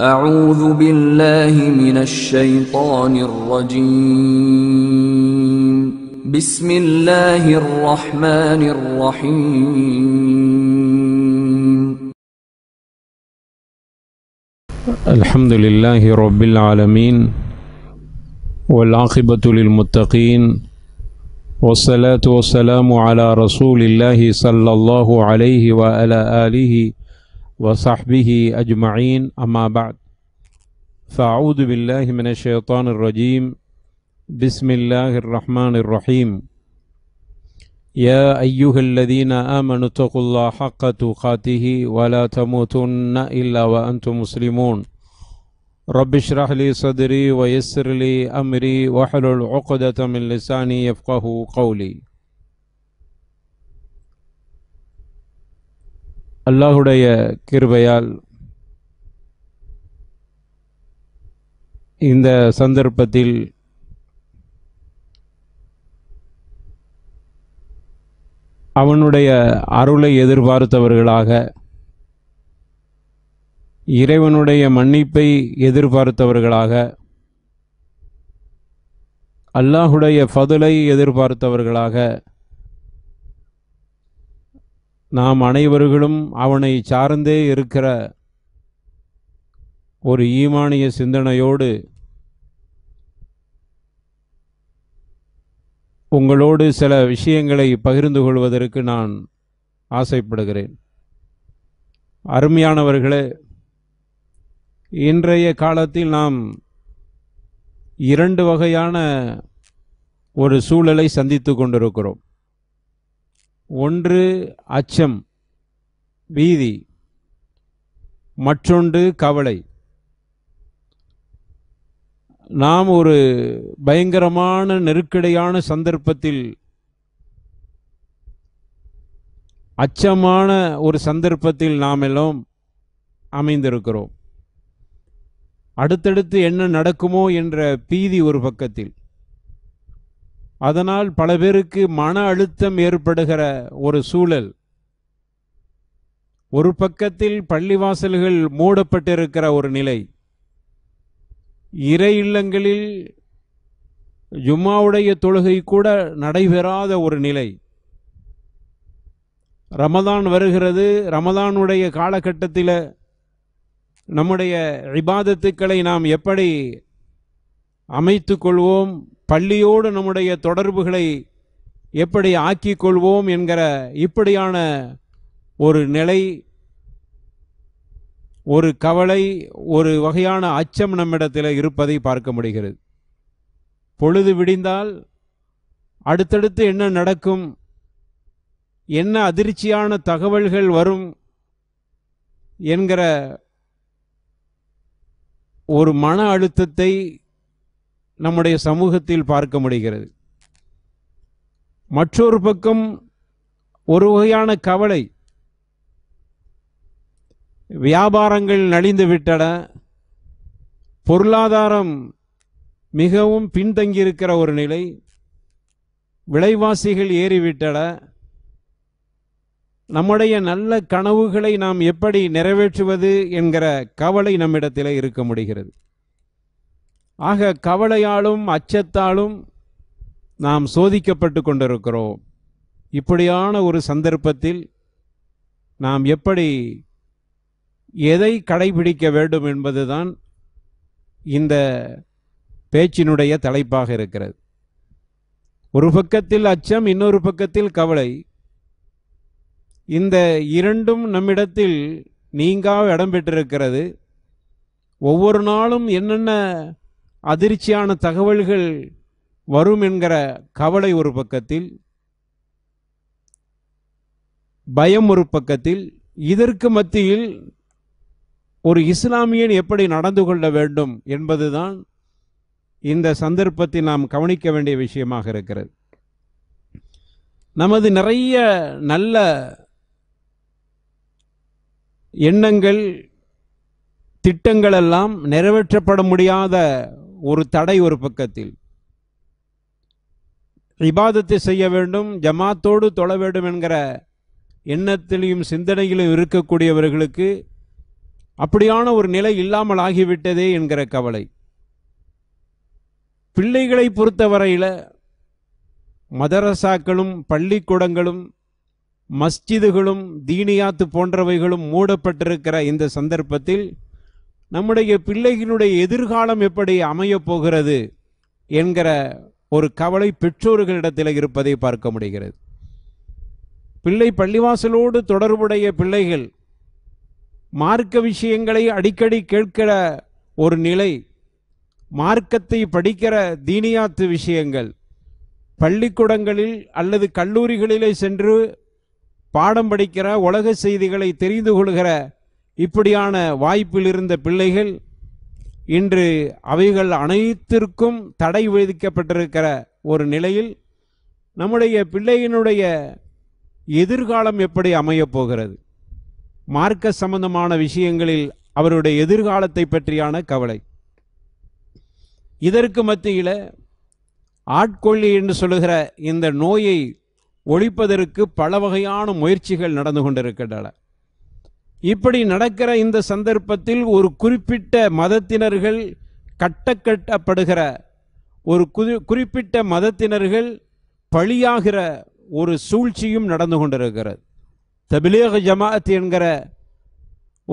أعوذ بالله من الشيطان الرجيم بسم الله الرحمن الرحيم الحمد لله رب العالمين والعاقبة للمتقين والصلاة والسلام على رسول الله صلى الله عليه وعلى آله وسلم وصحبه أجمعين أما بعد فأعوذ بالله من الشيطان الرجيم بسم الله الرحمن الرحيم يا أيها الذين آمنوا اتقوا الله حق تقاته ولا تموتن إلا وأنتم مسلمون رب اشرح لي صدري ويسر لي أمري واحلل عقدة من لساني يفقه قولي அல்லாஹுடைய கிருபையால் இந்த சந்தர்ப்பத்தில் அவனுடைய அருளை எதிர்பார்த்தவர்களாக இறைவனுடைய மன்னிப்பை எதிர்பார்த்தவர்களாக அல்லாஹுடைய ஃபதுலை எதிர்பார்த்தவர்களாக நாம் அனைவர்களும் அவனை சார்ந்தே இருக்கிற ஒரு ஈமானிய சிந்தனையோடு உங்களோடு சில விஷயங்களை பகிர்ந்து கொள்வதற்கு நான் ஆசைப்படுகிறேன் அருமையானவர்களே இன்றைய காலத்தில் நாம் இரண்டு வகையான ஒரு சூழலை சந்தித்து கொண்டிருக்கிறோம் ஒன்று அச்சம் பீதி மற்றொன்று கவலை நாம் ஒரு பயங்கரமான நெருக்கடியான சந்தர்ப்பத்தில் அச்சமான ஒரு சந்தர்ப்பத்தில் நாம் எல்லாம் அமைந்திருக்கிறோம் அடுத்தடுத்து என்ன நடக்குமோ என்ற பீதி ஒரு பக்கத்தில் அதனால் பல பேருக்கு மன அழுத்தம் ஏற்படுகிற ஒரு சூழல் ஒரு பக்கத்தில் பள்ளிவாசல்கள் மூடப்பட்டிருக்கிற ஒரு நிலை இறை இல்லங்களில் ஜும்மாவுடைய தொழுகை கூட நடைபெறாத ஒரு நிலை ரமதான் வருகிறது ரமதானுடைய காலகட்டத்தில் நம்முடைய இபாதத்துக்களை நாம் எப்படி அமைத்துக் கொள்வோம் பள்ளியோடு நம்முடைய தொடர்புகளை எப்படி ஆக்கிக் கொள்வோம் என்கிற இப்படியான ஒரு நிலை ஒரு கவலை ஒரு வகையான அச்சம் நம்மிடத்தில் இருப்பதை பார்க்க முடிகிறது பொழுது விடிந்தால் அடுத்தடுத்து என்ன நடக்கும் என்ன அதிர்ச்சியான தகவல்கள் வரும் என்கிற ஒரு மன அழுத்தத்தை நம்முடைய சமூகத்தில் பார்க்க முடிகிறது மற்றொரு பக்கம் ஒரு வகையான கவலை வியாபாரங்கள் நலிந்து விட்டன பொருளாதாரம் மிகவும் பின்தங்கியிருக்கிற ஒரு நிலை விலைவாசிகள் ஏறிவிட்டட நம்முடைய நல்ல கனவுகளை நாம் எப்படி நிறைவேற்றுவது என்கிற கவலை நம்மிடத்தில் இருக்க முடிகிறது ஆக கவலையாலும் அச்சத்தாலும் நாம் சோதிக்கப்பட்டு கொண்டிருக்கிறோம் இப்படியான ஒரு சந்தர்ப்பத்தில் நாம் எப்படி எதை கடைபிடிக்க வேண்டும் என்பதுதான் இந்த பேச்சினுடைய தலைப்பாக இருக்கிறது ஒரு பக்கத்தில் அச்சம் இன்னொரு பக்கத்தில் கவலை இந்த இரண்டும் நம்மிடத்தில் நீங்காக இடம் பெற்றிருக்கிறது ஒவ்வொரு நாளும் என்னென்ன அதிர்ச்சியான தகவல்கள் வரும் என்கிற கவலை ஒரு பக்கத்தில் பயம் ஒரு பக்கத்தில் இதற்கு மத்தியில் ஒரு இஸ்லாமியன் எப்படி நடந்து கொள்ள வேண்டும் என்பதுதான் இந்த சந்தர்ப்பத்தை நாம் கவனிக்க வேண்டிய விஷயமாக இருக்கிறது நமது நிறைய நல்ல எண்ணங்கள் திட்டங்களெல்லாம் நிறைவேற்றப்பட முடியாத ஒரு தடை ஒரு பக்கத்தில் இபாதத்தை செய்ய வேண்டும் ஜமாத்தோடு தொழ வேண்டும் என்கிற எண்ணத்திலையும் சிந்தனையிலும் இருக்கக்கூடியவர்களுக்கு அப்படியான ஒரு நிலை இல்லாமல் ஆகிவிட்டதே என்கிற கவலை பிள்ளைகளை பொறுத்தவரையில் மதரசாக்களும் பள்ளிக்கூடங்களும் மஸ்ஜிதுகளும் தீனியாத்து போன்றவைகளும் மூடப்பட்டிருக்கிற இந்த சந்தர்ப்பத்தில் நம்முடைய பிள்ளைகளுடைய எதிர்காலம் எப்படி அமையப் போகிறது என்கிற ஒரு கவலை பெற்றோர்களிடத்தில் இருப்பதை பார்க்க முடிகிறது பிள்ளை பள்ளிவாசலோடு தொடர்புடைய பிள்ளைகள் மார்க்க விஷயங்களை அடிக்கடி கேட்கிற ஒரு நிலை மார்க்கத்தை படிக்கிற தீனியாத்து விஷயங்கள் பள்ளிக்கூடங்களில் அல்லது கல்லூரிகளிலே சென்று பாடம் படிக்கிற உலக செய்திகளை தெரிந்து கொள்கிற இப்படியான வாய்ப்பில் இருந்த பிள்ளைகள் இன்று அவைகள் அனைத்திற்கும் தடை விதிக்கப்பட்டிருக்கிற ஒரு நிலையில் நம்முடைய பிள்ளையினுடைய எதிர்காலம் எப்படி அமையப் போகிறது மார்க்க சம்பந்தமான விஷயங்களில் அவருடைய எதிர்காலத்தை பற்றியான கவலை இதற்கு மத்தியில் ஆட்கொள்ளி என்று சொல்லுகிற இந்த நோயை ஒழிப்பதற்கு பல வகையான முயற்சிகள் நடந்து கொண்டிருக்கின்றன இப்படி நடக்கிற இந்த சந்தர்ப்பத்தில் ஒரு குறிப்பிட்ட மதத்தினர்கள் கட்டக்கட்டப்படுகிற ஒரு குறிப்பிட்ட மதத்தினர்கள் பழியாகிற ஒரு சூழ்ச்சியும் நடந்து கொண்டிருக்கிறது தபிலேக ஜமாத் என்கிற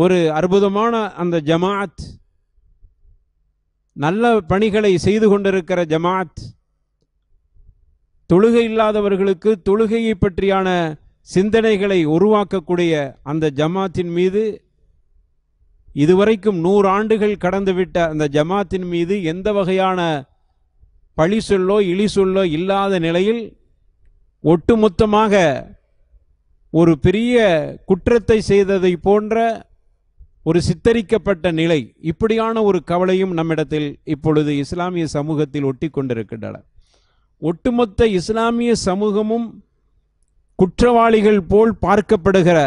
ஒரு அற்புதமான அந்த ஜமாத் நல்ல பணிகளை செய்து கொண்டிருக்கிற ஜமாத் தொழுகை இல்லாதவர்களுக்கு தொழுகையை பற்றியான சிந்தனைகளை உருவாக்கக்கூடிய அந்த ஜமாத்தின் மீது இதுவரைக்கும் நூறு ஆண்டுகள் கடந்துவிட்ட அந்த ஜமாத்தின் மீது எந்த வகையான பழி சொல்லோ இழி சொல்லோ இல்லாத நிலையில் ஒட்டுமொத்தமாக ஒரு பெரிய குற்றத்தை செய்ததை போன்ற ஒரு சித்தரிக்கப்பட்ட நிலை இப்படியான ஒரு கவலையும் நம்மிடத்தில் இப்பொழுது இஸ்லாமிய சமூகத்தில் ஒட்டி கொண்டிருக்கின்றன ஒட்டுமொத்த இஸ்லாமிய சமூகமும் குற்றவாளிகள் போல் பார்க்கப்படுகிற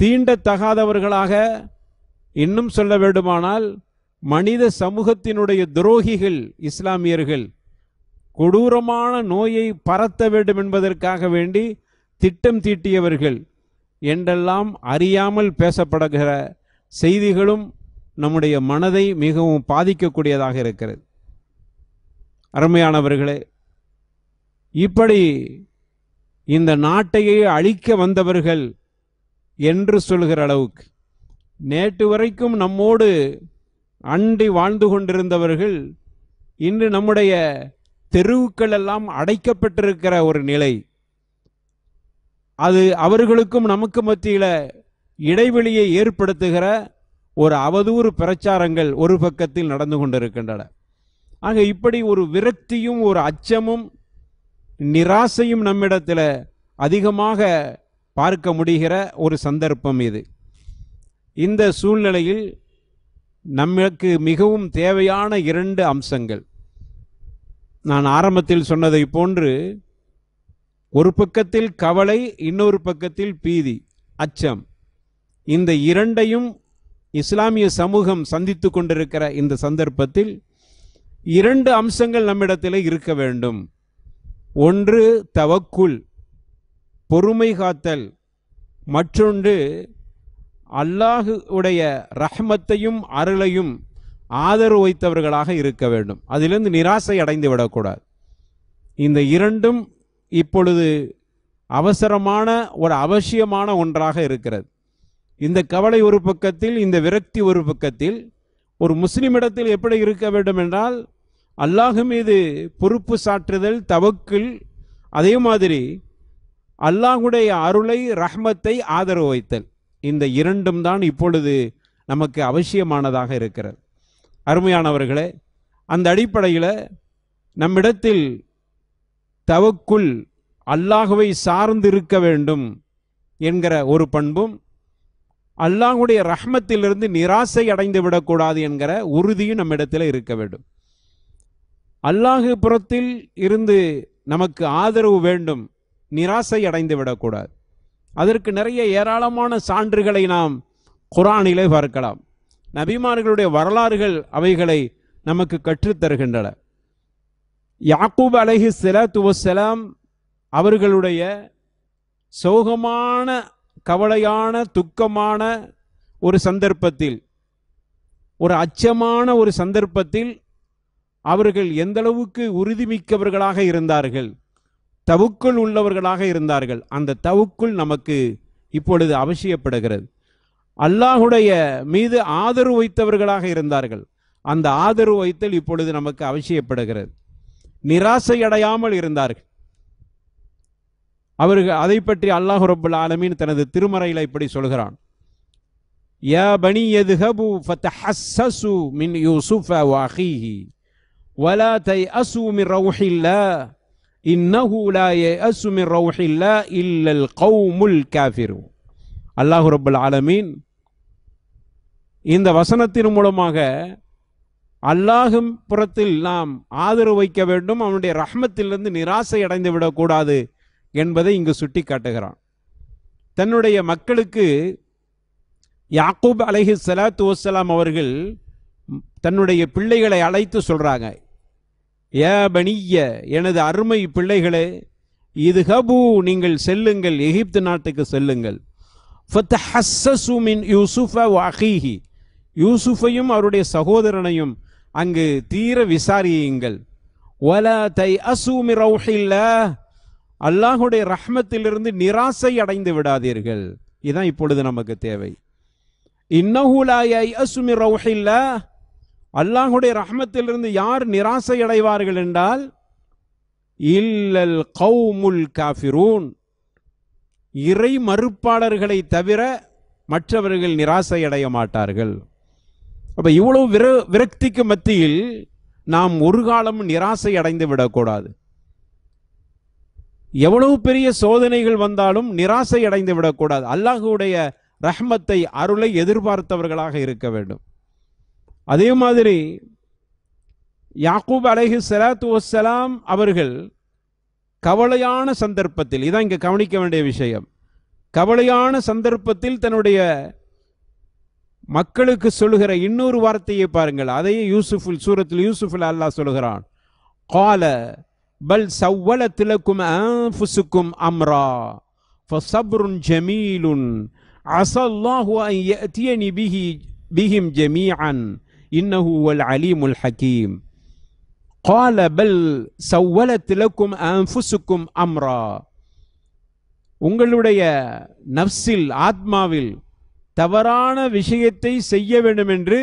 தீண்டத்தகாதவர்களாக இன்னும் சொல்ல வேண்டுமானால் மனித சமூகத்தினுடைய துரோகிகள் இஸ்லாமியர்கள் கொடூரமான நோயை பரத்த வேண்டும் என்பதற்காக வேண்டி திட்டம் தீட்டியவர்கள் என்றெல்லாம் அறியாமல் பேசப்படுகிற செய்திகளும் நம்முடைய மனதை மிகவும் பாதிக்கக்கூடியதாக இருக்கிறது அருமையானவர்களே இப்படி இந்த நாட்டையே அழிக்க வந்தவர்கள் என்று சொல்கிற அளவுக்கு நேற்று வரைக்கும் நம்மோடு அண்டி வாழ்ந்து கொண்டிருந்தவர்கள் இன்று நம்முடைய தெருவுக்கள் எல்லாம் அடைக்கப்பட்டிருக்கிற ஒரு நிலை அது அவர்களுக்கும் நமக்கு மத்தியில் இடைவெளியை ஏற்படுத்துகிற ஒரு அவதூறு பிரச்சாரங்கள் ஒரு பக்கத்தில் நடந்து கொண்டிருக்கின்றன ஆக இப்படி ஒரு விரக்தியும் ஒரு அச்சமும் நிராசையும் நம்மிடத்தில் அதிகமாக பார்க்க முடிகிற ஒரு சந்தர்ப்பம் இது இந்த சூழ்நிலையில் நம்மளுக்கு மிகவும் தேவையான இரண்டு அம்சங்கள் நான் ஆரம்பத்தில் சொன்னதை போன்று ஒரு பக்கத்தில் கவலை இன்னொரு பக்கத்தில் பீதி அச்சம் இந்த இரண்டையும் இஸ்லாமிய சமூகம் சந்தித்து கொண்டிருக்கிற இந்த சந்தர்ப்பத்தில் இரண்டு அம்சங்கள் நம்மிடத்தில் இருக்க வேண்டும் ஒன்று தவக்குள் பொறுமை காத்தல் மற்றொன்று அல்லாஹுடைய ரஹ்மத்தையும் அருளையும் ஆதரவு வைத்தவர்களாக இருக்க வேண்டும் அதிலிருந்து நிராசை அடைந்து விடக்கூடாது இந்த இரண்டும் இப்பொழுது அவசரமான ஒரு அவசியமான ஒன்றாக இருக்கிறது இந்த கவலை ஒரு பக்கத்தில் இந்த விரக்தி ஒரு பக்கத்தில் ஒரு முஸ்லிமிடத்தில் எப்படி இருக்க வேண்டும் என்றால் அல்லாஹ் மீது பொறுப்பு சாற்றுதல் தவக்கில் அதே மாதிரி அல்லாஹுடைய அருளை ரஹ்மத்தை ஆதரவு வைத்தல் இந்த இரண்டும் தான் இப்பொழுது நமக்கு அவசியமானதாக இருக்கிறது அருமையானவர்களே அந்த அடிப்படையில் நம்மிடத்தில் தவக்குள் அல்லாஹுவை சார்ந்து இருக்க வேண்டும் என்கிற ஒரு பண்பும் அல்லாஹுடைய ரஹ்மத்திலிருந்து நிராசை அடைந்து விடக்கூடாது என்கிற உறுதியும் நம்மிடத்தில் இருக்க வேண்டும் அல்லாஹு புறத்தில் இருந்து நமக்கு ஆதரவு வேண்டும் நிராசை அடைந்து விடக்கூடாது அதற்கு நிறைய ஏராளமான சான்றுகளை நாம் குரானிலே பார்க்கலாம் நபிமார்களுடைய வரலாறுகள் அவைகளை நமக்கு கற்றுத்தருகின்றன யாக்கூப் அலஹி சலாத்து வசலாம் அவர்களுடைய சோகமான கவலையான துக்கமான ஒரு சந்தர்ப்பத்தில் ஒரு அச்சமான ஒரு சந்தர்ப்பத்தில் அவர்கள் எந்தளவுக்கு உறுதிமிக்கவர்களாக இருந்தார்கள் தவுக்குள் உள்ளவர்களாக இருந்தார்கள் அந்த தவுக்குள் நமக்கு இப்பொழுது அவசியப்படுகிறது அல்லாஹுடைய மீது ஆதரவு வைத்தவர்களாக இருந்தார்கள் அந்த ஆதரவு வைத்தல் இப்பொழுது நமக்கு அவசியப்படுகிறது நிராசை அடையாமல் இருந்தார்கள் அவர்கள் அதை பற்றி அல்லாஹு ரபுல் ஆலமீன் தனது திருமறையில் இப்படி சொல்கிறான் பனி மின் ولا تيأسوا من روح الله إنه لا ييأس من روح الله إلا القوم الكافرون الله رب ஆலமீன் இந்த வசனத்தின் மூலமாக அல்லாஹும் புறத்தில் நாம் ஆதரவு வைக்க வேண்டும் அவனுடைய ரஹ்மத்திலிருந்து நிராசை அடைந்து விடக்கூடாது என்பதை இங்கு சுட்டி காட்டுகிறான் தன்னுடைய மக்களுக்கு யாக்கூப் அலஹி சலாத்து வசலாம் அவர்கள் தன்னுடைய பிள்ளைகளை அழைத்து சொல்கிறாங்க ஏபனிய எனது அருமை பிள்ளைகளே இது ஹபு நீங்கள் செல்லுங்கள் எகிப்து நாட்டுக்கு செல்லுங்கள் மின் யூசுஃபையும் அவருடைய சகோதரனையும் அங்கு தீர விசாரியுங்கள் ஒல தை அசூமி ரவுஹில்லா அல்லாஹுடைய ரஹ்மத்திலிருந்து நிராசை அடைந்து விடாதீர்கள் இதுதான் இப்பொழுது நமக்கு தேவை இன்னஹுலாய் அசுமி ரவுஹில்லா அல்லாஹுடைய ரஹமத்திலிருந்து யார் நிராசை அடைவார்கள் என்றால் இல்லல் கவுமுல் காஃபிரூன் இறை மறுப்பாளர்களை தவிர மற்றவர்கள் நிராசை அடைய மாட்டார்கள் அப்போ இவ்வளவு விர விரக்திக்கு மத்தியில் நாம் ஒரு காலம் நிராசை அடைந்து விடக்கூடாது எவ்வளவு பெரிய சோதனைகள் வந்தாலும் நிராசை அடைந்து விடக்கூடாது அல்லாஹுடைய ரஹ்மத்தை அருளை எதிர்பார்த்தவர்களாக இருக்க வேண்டும் அதே மாதிரி யாக்கூப் அலஹி சலாத்து வசலாம் அவர்கள் கவலையான சந்தர்ப்பத்தில் இதான் இங்கே கவனிக்க வேண்டிய விஷயம் கவலையான சந்தர்ப்பத்தில் தன்னுடைய மக்களுக்கு சொல்லுகிற இன்னொரு வார்த்தையை பாருங்கள் அதையே யூசுஃபுல் சூரத்தில் யூசுஃபுல் அல்லாஹ் சொல்கிறான் கால பல் சவ்வல திலக்கும் அன்ஃபுசுக்கும் அம்ரா ஃபசப்ருன் ஜமீலுன் அசல்லாஹு அன் யஅதியனி பிஹி பிஹிம் ஜமீஅன் إنه هو العليم உல் ஹக்கீம் بل سولت لكم அம்ஃபுசுக்கும் அம்ரா உங்களுடைய நப்சில் ஆத்மாவில் தவறான விஷயத்தை செய்ய வேண்டும் என்று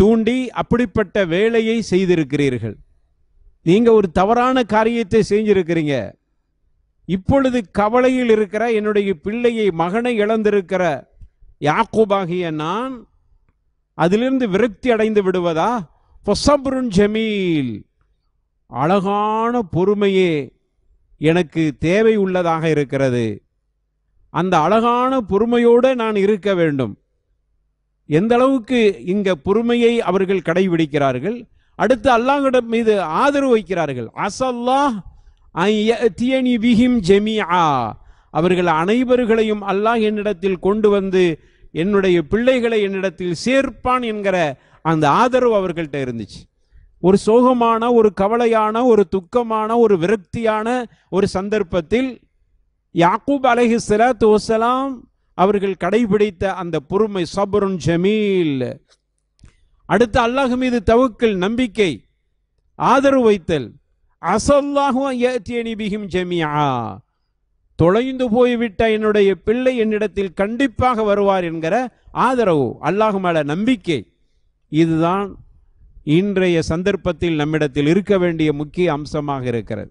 தூண்டி அப்படிப்பட்ட வேலையை செய்திருக்கிறீர்கள் நீங்கள் ஒரு தவறான காரியத்தை செஞ்சிருக்கிறீங்க இப்பொழுது கவலையில் இருக்கிற என்னுடைய பிள்ளையை மகனை இழந்திருக்கிற யாக்கூபாகிய நான் அதிலிருந்து விரக்தி அடைந்து விடுவதா பொசபுருன் ஜமீல் அழகான பொறுமையே எனக்கு தேவை உள்ளதாக இருக்கிறது அந்த அழகான பொறுமையோடு நான் இருக்க வேண்டும் எந்த அளவுக்கு இங்கே பொறுமையை அவர்கள் கடைபிடிக்கிறார்கள் அடுத்து அல்லாஹிடம் மீது ஆதரவு வைக்கிறார்கள் அசல்லா தியனி விஹிம் ஜெமியா அவர்கள் அனைவர்களையும் அல்லாஹ் என்னிடத்தில் கொண்டு வந்து என்னுடைய பிள்ளைகளை என்னிடத்தில் சேர்ப்பான் என்கிற அந்த ஆதரவு அவர்கள்ட்ட இருந்துச்சு ஒரு சோகமான ஒரு கவலையான ஒரு துக்கமான ஒரு விரக்தியான ஒரு சந்தர்ப்பத்தில் யாக்கூப் அலஹி சலாத்து வசலாம் அவர்கள் கடைபிடித்த அந்த பொறுமை சபருன் ஜமீல் அடுத்து அல்லாஹ் மீது தவுக்கல் நம்பிக்கை ஆதரவு வைத்தல் அசல்லாஹும் ஜமியா தொலைந்து போய்விட்ட என்னுடைய பிள்ளை என்னிடத்தில் கண்டிப்பாக வருவார் என்கிற ஆதரவு அல்லாஹு மேல நம்பிக்கை இதுதான் இன்றைய சந்தர்ப்பத்தில் நம்மிடத்தில் இருக்க வேண்டிய முக்கிய அம்சமாக இருக்கிறது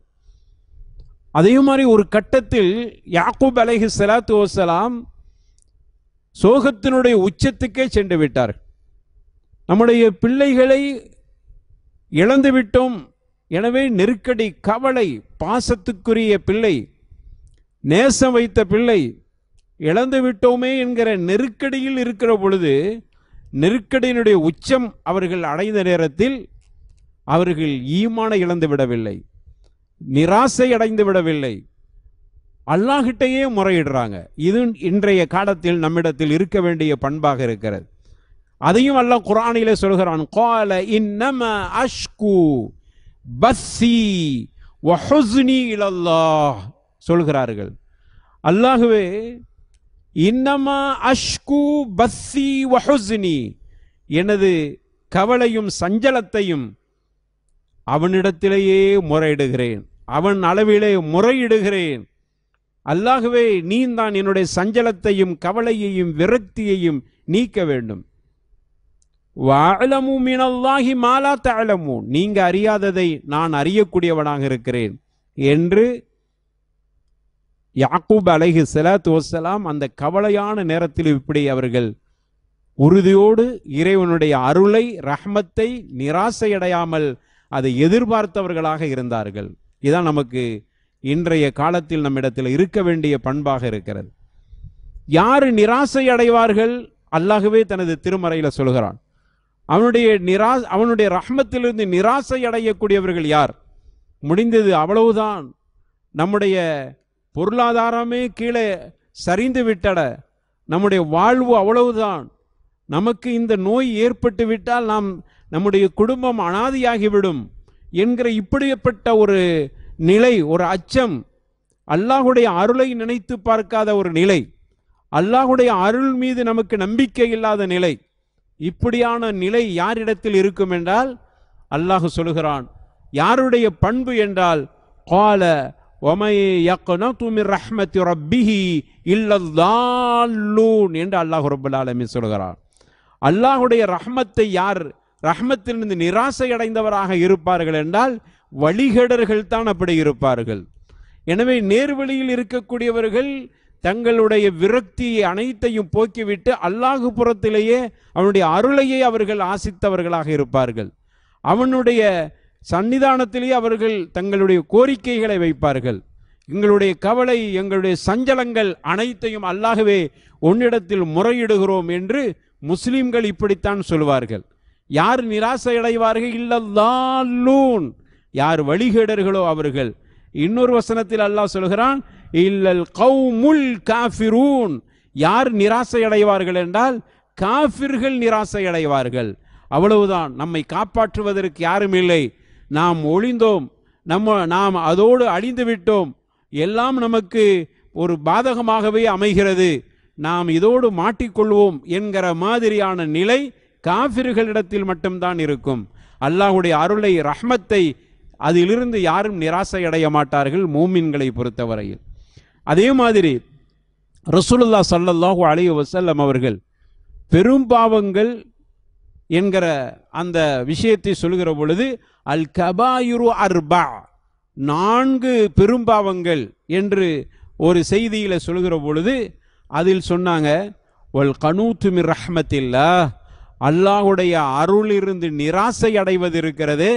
அதே மாதிரி ஒரு கட்டத்தில் யாக்கூப் அலைஹி சலாத்து வசலாம் சோகத்தினுடைய உச்சத்துக்கே சென்று விட்டார் நம்முடைய பிள்ளைகளை இழந்துவிட்டோம் எனவே நெருக்கடி கவலை பாசத்துக்குரிய பிள்ளை நேசம் வைத்த பிள்ளை இழந்து விட்டோமே என்கிற நெருக்கடியில் இருக்கிற பொழுது நெருக்கடியினுடைய உச்சம் அவர்கள் அடைந்த நேரத்தில் அவர்கள் ஈமான இழந்து விடவில்லை நிராசை அடைந்து விடவில்லை அல்லாஹிட்டையே முறையிடுறாங்க இது இன்றைய காலத்தில் நம்மிடத்தில் இருக்க வேண்டிய பண்பாக இருக்கிறது அதையும் அல்லாஹ் குரானிலே சொல்கிறான் கோல இன்னம அஷ்கு பஸ்ஸி இலல்லாஹ் சொல்கிறார்கள் அல்லாகவே இன்னமா அஷ்கு பஸ்ஸி வஹுஸ்னி எனது கவலையும் சஞ்சலத்தையும் அவனிடத்திலேயே முறையிடுகிறேன் அவன் அளவிலே முறையிடுகிறேன் அல்லாகவே நீ தான் என்னுடைய சஞ்சலத்தையும் கவலையையும் விரக்தியையும் நீக்க வேண்டும் வாழமும் இனல்லாகி மாலா தாழமும் நீங்க அறியாததை நான் அறியக்கூடியவனாக இருக்கிறேன் என்று யாக்கூப் அலைஹி சலாத்து வசலாம் அந்த கவலையான நேரத்தில் இப்படி அவர்கள் உறுதியோடு இறைவனுடைய அருளை ரஹ்மத்தை நிராசையடையாமல் அதை எதிர்பார்த்தவர்களாக இருந்தார்கள் இதான் நமக்கு இன்றைய காலத்தில் நம்மிடத்தில் இருக்க வேண்டிய பண்பாக இருக்கிறது யார் நிராசை அடைவார்கள் அல்லாகவே தனது திருமறையில் சொல்கிறான் அவனுடைய நிரா அவனுடைய ரஹ்மத்திலிருந்து நிராசை அடையக்கூடியவர்கள் யார் முடிந்தது அவ்வளவுதான் நம்முடைய பொருளாதாரமே கீழே சரிந்து விட்டட நம்முடைய வாழ்வு அவ்வளவுதான் நமக்கு இந்த நோய் ஏற்பட்டு விட்டால் நாம் நம்முடைய குடும்பம் அனாதியாகிவிடும் என்கிற இப்படியப்பட்ட ஒரு நிலை ஒரு அச்சம் அல்லாஹுடைய அருளை நினைத்து பார்க்காத ஒரு நிலை அல்லாஹுடைய அருள் மீது நமக்கு நம்பிக்கை இல்லாத நிலை இப்படியான நிலை யாரிடத்தில் இருக்கும் என்றால் அல்லாஹு சொல்கிறான் யாருடைய பண்பு என்றால் கால ரஹ்மத்தி ரப்பிஹி இல்லல்லூன் என்று அல்லாஹ் ரபுல் ஆலமி சொல்கிறார் அல்லாஹுடைய ரஹ்மத்தை யார் ரஹ்மத்திலிருந்து நிராசை அடைந்தவராக இருப்பார்கள் என்றால் வழிகடர்கள் தான் அப்படி இருப்பார்கள் எனவே நேர்வழியில் இருக்கக்கூடியவர்கள் தங்களுடைய விரக்தியை அனைத்தையும் போக்கிவிட்டு அல்லாஹு புறத்திலேயே அவனுடைய அருளையே அவர்கள் ஆசித்தவர்களாக இருப்பார்கள் அவனுடைய சன்னிதானத்திலே அவர்கள் தங்களுடைய கோரிக்கைகளை வைப்பார்கள் எங்களுடைய கவலை எங்களுடைய சஞ்சலங்கள் அனைத்தையும் அல்லாகவே உன்னிடத்தில் முறையிடுகிறோம் என்று முஸ்லீம்கள் இப்படித்தான் சொல்வார்கள் யார் நிராசை அடைவார்கள் இல்லல்லூன் யார் வழிகேடர்களோ அவர்கள் இன்னொரு வசனத்தில் அல்லாஹ் சொல்கிறான் இல்லல் கவுமுல் காஃபிரூன் யார் நிராசை அடைவார்கள் என்றால் காஃபிர்கள் நிராசை அடைவார்கள் அவ்வளவுதான் நம்மை காப்பாற்றுவதற்கு யாரும் இல்லை நாம் ஒளிந்தோம் நம்ம நாம் அதோடு அழிந்து விட்டோம் எல்லாம் நமக்கு ஒரு பாதகமாகவே அமைகிறது நாம் இதோடு மாட்டிக்கொள்வோம் என்கிற மாதிரியான நிலை காஃபிர்களிடத்தில் மட்டும்தான் இருக்கும் அல்லாஹுடைய அருளை ரஹ்மத்தை அதிலிருந்து யாரும் நிராசை அடைய மாட்டார்கள் மூமின்களை பொறுத்தவரையில் அதே மாதிரி ரசூலுல்லா சல்லல்லாஹூ அலி வசல்லம் அவர்கள் பெரும் பாவங்கள் என்கிற அந்த விஷயத்தை சொல்கிற பொழுது அல் கபாயுரு அர்பா நான்கு பெரும்பாவங்கள் என்று ஒரு செய்தியில் சொல்கிற பொழுது அதில் சொன்னாங்க ஒல் கனூத்துமி ரஹ்மத்தில்லா அல்லாஹுடைய அருளிலிருந்து நிராசை அடைவது இருக்கிறது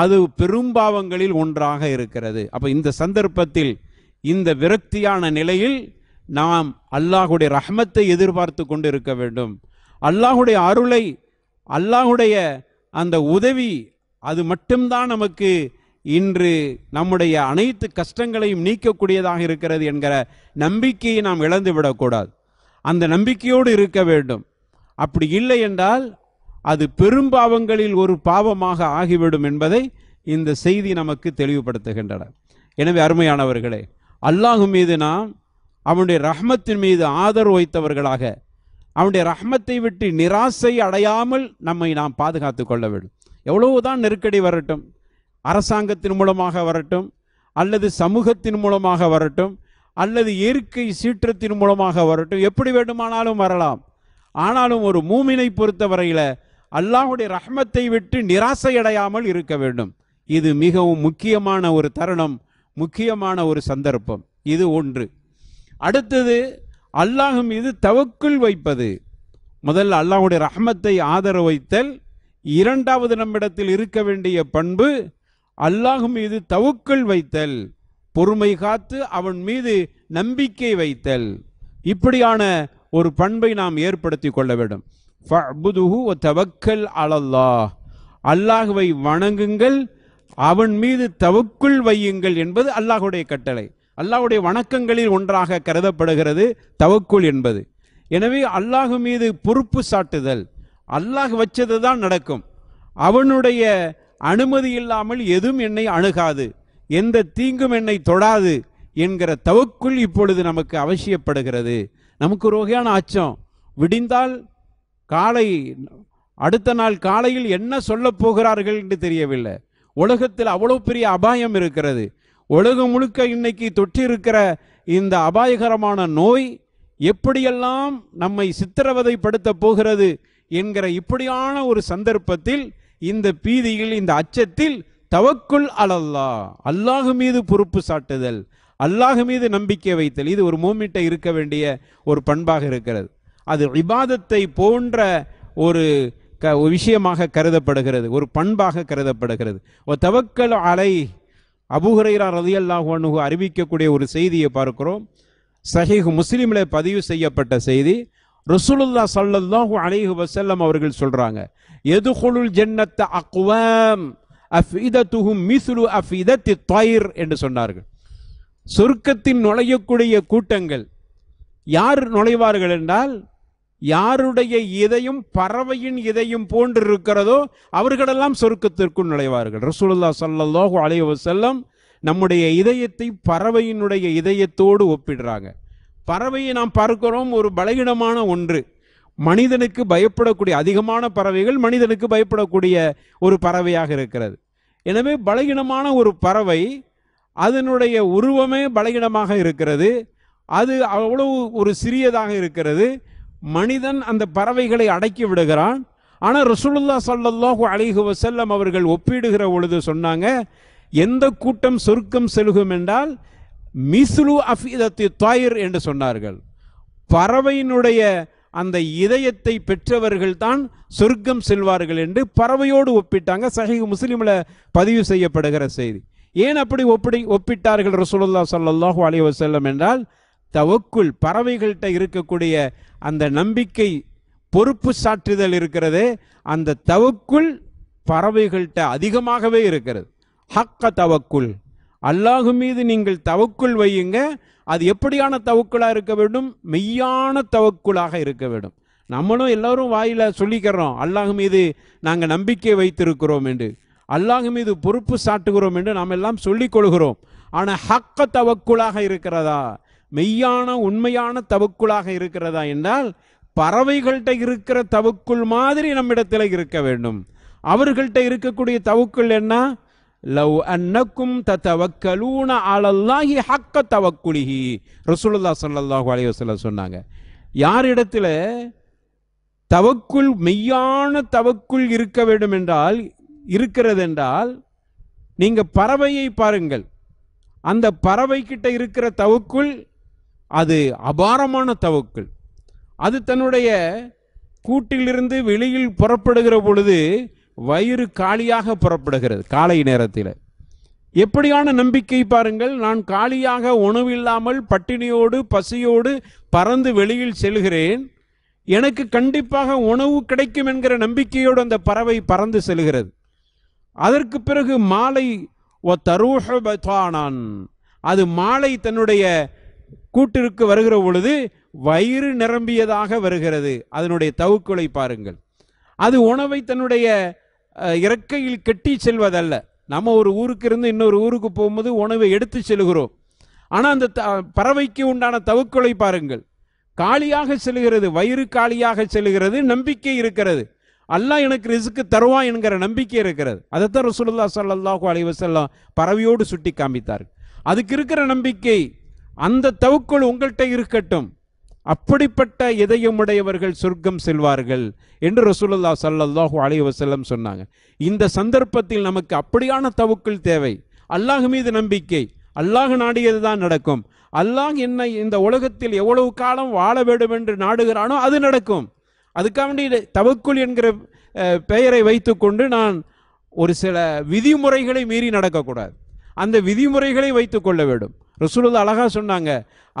அது பெரும்பாவங்களில் ஒன்றாக இருக்கிறது அப்போ இந்த சந்தர்ப்பத்தில் இந்த விரக்தியான நிலையில் நாம் அல்லாஹுடைய ரஹமத்தை எதிர்பார்த்து கொண்டு இருக்க வேண்டும் அல்லாஹுடைய அருளை அல்லாஹுடைய அந்த உதவி அது மட்டும்தான் நமக்கு இன்று நம்முடைய அனைத்து கஷ்டங்களையும் நீக்கக்கூடியதாக இருக்கிறது என்கிற நம்பிக்கையை நாம் இழந்து விடக்கூடாது அந்த நம்பிக்கையோடு இருக்க வேண்டும் அப்படி இல்லை என்றால் அது பெரும் பாவங்களில் ஒரு பாவமாக ஆகிவிடும் என்பதை இந்த செய்தி நமக்கு தெளிவுபடுத்துகின்றன எனவே அருமையானவர்களே அல்லாஹு மீது நாம் அவனுடைய ரஹ்மத்தின் மீது ஆதரவு வைத்தவர்களாக அவனுடைய ரஹ்மத்தை விட்டு நிராசை அடையாமல் நம்மை நாம் பாதுகாத்து கொள்ள வேண்டும் எவ்வளவுதான் நெருக்கடி வரட்டும் அரசாங்கத்தின் மூலமாக வரட்டும் அல்லது சமூகத்தின் மூலமாக வரட்டும் அல்லது இயற்கை சீற்றத்தின் மூலமாக வரட்டும் எப்படி வேண்டுமானாலும் வரலாம் ஆனாலும் ஒரு மூமினை பொறுத்தவரையில் அல்லாஹுடைய ரஹ்மத்தை விட்டு நிராசையடையாமல் இருக்க வேண்டும் இது மிகவும் முக்கியமான ஒரு தருணம் முக்கியமான ஒரு சந்தர்ப்பம் இது ஒன்று அடுத்தது அல்லாஹ் மீது தவக்குள் வைப்பது முதல் அல்லாஹுடைய ரஹமத்தை ஆதரவு வைத்தல் இரண்டாவது நம்மிடத்தில் இருக்க வேண்டிய பண்பு அல்லாஹ் மீது தவுக்குள் வைத்தல் பொறுமை காத்து அவன் மீது நம்பிக்கை வைத்தல் இப்படியான ஒரு பண்பை நாம் ஏற்படுத்தி கொள்ள வேண்டும் தவக்கல் அலல்லாஹ் அல்லாஹுவை வணங்குங்கள் அவன் மீது தவக்குள் வையுங்கள் என்பது அல்லாஹுடைய கட்டளை அல்லாவுடைய வணக்கங்களில் ஒன்றாக கருதப்படுகிறது தவக்குள் என்பது எனவே அல்லாஹ் மீது பொறுப்பு சாட்டுதல் அல்லாஹ் வச்சது தான் நடக்கும் அவனுடைய அனுமதி இல்லாமல் எதுவும் என்னை அணுகாது எந்த தீங்கும் என்னை தொடாது என்கிற தவக்குள் இப்பொழுது நமக்கு அவசியப்படுகிறது நமக்கு ஒரு வகையான அச்சம் விடிந்தால் காலை அடுத்த நாள் காலையில் என்ன சொல்ல போகிறார்கள் என்று தெரியவில்லை உலகத்தில் அவ்வளோ பெரிய அபாயம் இருக்கிறது உலகம் முழுக்க இன்னைக்கு தொற்றிருக்கிற இந்த அபாயகரமான நோய் எப்படியெல்லாம் நம்மை சித்திரவதைப்படுத்த போகிறது என்கிற இப்படியான ஒரு சந்தர்ப்பத்தில் இந்த பீதியில் இந்த அச்சத்தில் தவக்குள் அலல்லா அல்லாஹு மீது பொறுப்பு சாட்டுதல் அல்லாஹு மீது நம்பிக்கை வைத்தல் இது ஒரு மூமிட்டை இருக்க வேண்டிய ஒரு பண்பாக இருக்கிறது அது விவாதத்தை போன்ற ஒரு க விஷயமாக கருதப்படுகிறது ஒரு பண்பாக கருதப்படுகிறது தவக்கல் அலை அபுஹரைரா ரதி அல்லாஹு அறிவிக்கக்கூடிய ஒரு செய்தியை பார்க்கிறோம் சஹீஹ் முஸ்லீமில் பதிவு செய்யப்பட்ட செய்தி ரசூலுல்லா சல்லல்லாஹு அலைஹு வசல்லம் அவர்கள் சொல்கிறாங்க எது ஹொலுல் ஜன்னத்த அக்வாம் அஃபிதத்துஹும் மிசுலு அஃபிதத்தி தயிர் என்று சொன்னார்கள் சொர்க்கத்தின் நுழையக்கூடிய கூட்டங்கள் யார் நுழைவார்கள் என்றால் யாருடைய இதையும் பறவையின் இதையும் போன்றிருக்கிறதோ அவர்களெல்லாம் சொர்க்கத்திற்குள் நுழைவார்கள் ரசூலுல்லா சல்லாஹூ அலைய செல்லம் நம்முடைய இதயத்தை பறவையினுடைய இதயத்தோடு ஒப்பிடுறாங்க பறவையை நாம் பார்க்கிறோம் ஒரு பலகீனமான ஒன்று மனிதனுக்கு பயப்படக்கூடிய அதிகமான பறவைகள் மனிதனுக்கு பயப்படக்கூடிய ஒரு பறவையாக இருக்கிறது எனவே பலகீனமான ஒரு பறவை அதனுடைய உருவமே பலகீனமாக இருக்கிறது அது அவ்வளவு ஒரு சிறியதாக இருக்கிறது மனிதன் அந்த பறவைகளை அடக்கி விடுகிறான் ஆனால் ரசூலுல்லா சல்லல்லாஹு அலிஹு வசல்லம் அவர்கள் ஒப்பிடுகிற பொழுது சொன்னாங்க எந்த கூட்டம் சொருக்கம் செலுகும் என்றால் மிசுலு அஃபீதத்தி தாயிர் என்று சொன்னார்கள் பறவையினுடைய அந்த இதயத்தை பெற்றவர்கள் தான் சொர்க்கம் செல்வார்கள் என்று பறவையோடு ஒப்பிட்டாங்க சஹி முஸ்லீமில் பதிவு செய்யப்படுகிற செய்தி ஏன் அப்படி ஒப்பிடி ஒப்பிட்டார்கள் ரசூலுல்லா சல்லாஹூ அலி வசல்லம் என்றால் தவக்குள் பறவைகள்கிட்ட இருக்கக்கூடிய அந்த நம்பிக்கை பொறுப்பு சாற்றுதல் இருக்கிறது அந்த தவக்குள் பறவைகள்கிட்ட அதிகமாகவே இருக்கிறது ஹக்க தவக்குள் அல்லாஹு மீது நீங்கள் தவக்குள் வையுங்க அது எப்படியான தவக்குளாக இருக்க வேண்டும் மெய்யான தவக்குளாக இருக்க வேண்டும் நம்மளும் எல்லோரும் வாயில் சொல்லிக்கிறோம் அல்லாஹ் மீது நாங்கள் நம்பிக்கை வைத்திருக்கிறோம் என்று அல்லாஹ் மீது பொறுப்பு சாட்டுகிறோம் என்று நாம் எல்லாம் சொல்லிக் கொள்கிறோம் ஆனால் ஹக்க தவக்குளாக இருக்கிறதா மெய்யான உண்மையான தவக்குளாக இருக்கிறதா என்றால் பறவைகள்கிட்ட இருக்கிற தவுக்குள் மாதிரி நம்மிடத்தில் இருக்க வேண்டும் அவர்கள்ட்ட இருக்கக்கூடிய தவுக்குள் என்ன லவ் அன்னக்கும் தத்தவக்கலூன ஆளல்லாகி ஹக்க தவக்குலிஹி ரசூலுல்லா சல்லாஹூ அலைய வசல்ல சொன்னாங்க யார் இடத்துல தவக்குள் மெய்யான தவக்குள் இருக்க வேண்டும் என்றால் இருக்கிறது என்றால் நீங்கள் பறவையை பாருங்கள் அந்த பறவைக்கிட்ட இருக்கிற தவுக்குள் அது அபாரமான தவக்கள் அது தன்னுடைய கூட்டிலிருந்து வெளியில் புறப்படுகிற பொழுது வயிறு காலியாக புறப்படுகிறது காலை நேரத்தில் எப்படியான நம்பிக்கை பாருங்கள் நான் காலியாக உணவில்லாமல் பட்டினியோடு பசியோடு பறந்து வெளியில் செல்கிறேன் எனக்கு கண்டிப்பாக உணவு கிடைக்கும் என்கிற நம்பிக்கையோடு அந்த பறவை பறந்து செல்கிறது அதற்கு பிறகு மாலை ஒ தருஹபானான் அது மாலை தன்னுடைய கூட்டிற்கு வருகிற பொழுது வயிறு நிரம்பியதாக வருகிறது அதனுடைய தவுக்குலை பாருங்கள் அது உணவை தன்னுடைய இறக்கையில் கெட்டி செல்வதல்ல நம்ம ஒரு ஊருக்கு இருந்து இன்னொரு ஊருக்கு போகும்போது உணவை எடுத்து செல்கிறோம் ஆனால் அந்த த பறவைக்கு உண்டான தவுக்குலை பாருங்கள் காலியாக செல்கிறது வயிறு காலியாக செல்கிறது நம்பிக்கை இருக்கிறது அல்லாஹ் எனக்கு ரிசுக்கு தருவான் என்கிற நம்பிக்கை இருக்கிறது அதைத்தான் ரசூலுல்லா சல்லாஹூ அலைவசல்லாம் பறவையோடு சுட்டி காமித்தார் அதுக்கு இருக்கிற நம்பிக்கை அந்த தவுக்குள் உங்கள்கிட்ட இருக்கட்டும் அப்படிப்பட்ட இதயமுடையவர்கள் சொர்க்கம் செல்வார்கள் என்று ரசூலுல்லா சல்லாஹூ அலி வசல்லம் சொன்னாங்க இந்த சந்தர்ப்பத்தில் நமக்கு அப்படியான தவுக்குள் தேவை அல்லாஹ் மீது நம்பிக்கை அல்லாஹ் நாடியது தான் நடக்கும் அல்லாஹ் என்னை இந்த உலகத்தில் எவ்வளவு காலம் வாழ வேண்டும் என்று நாடுகிறானோ அது நடக்கும் அதுக்காக வேண்டி தவக்குள் என்கிற பெயரை வைத்துக்கொண்டு நான் ஒரு சில விதிமுறைகளை மீறி நடக்கக்கூடாது அந்த விதிமுறைகளை வைத்துக்கொள்ள வேண்டும் ரசூலுல்லா அழகாக சொன்னாங்க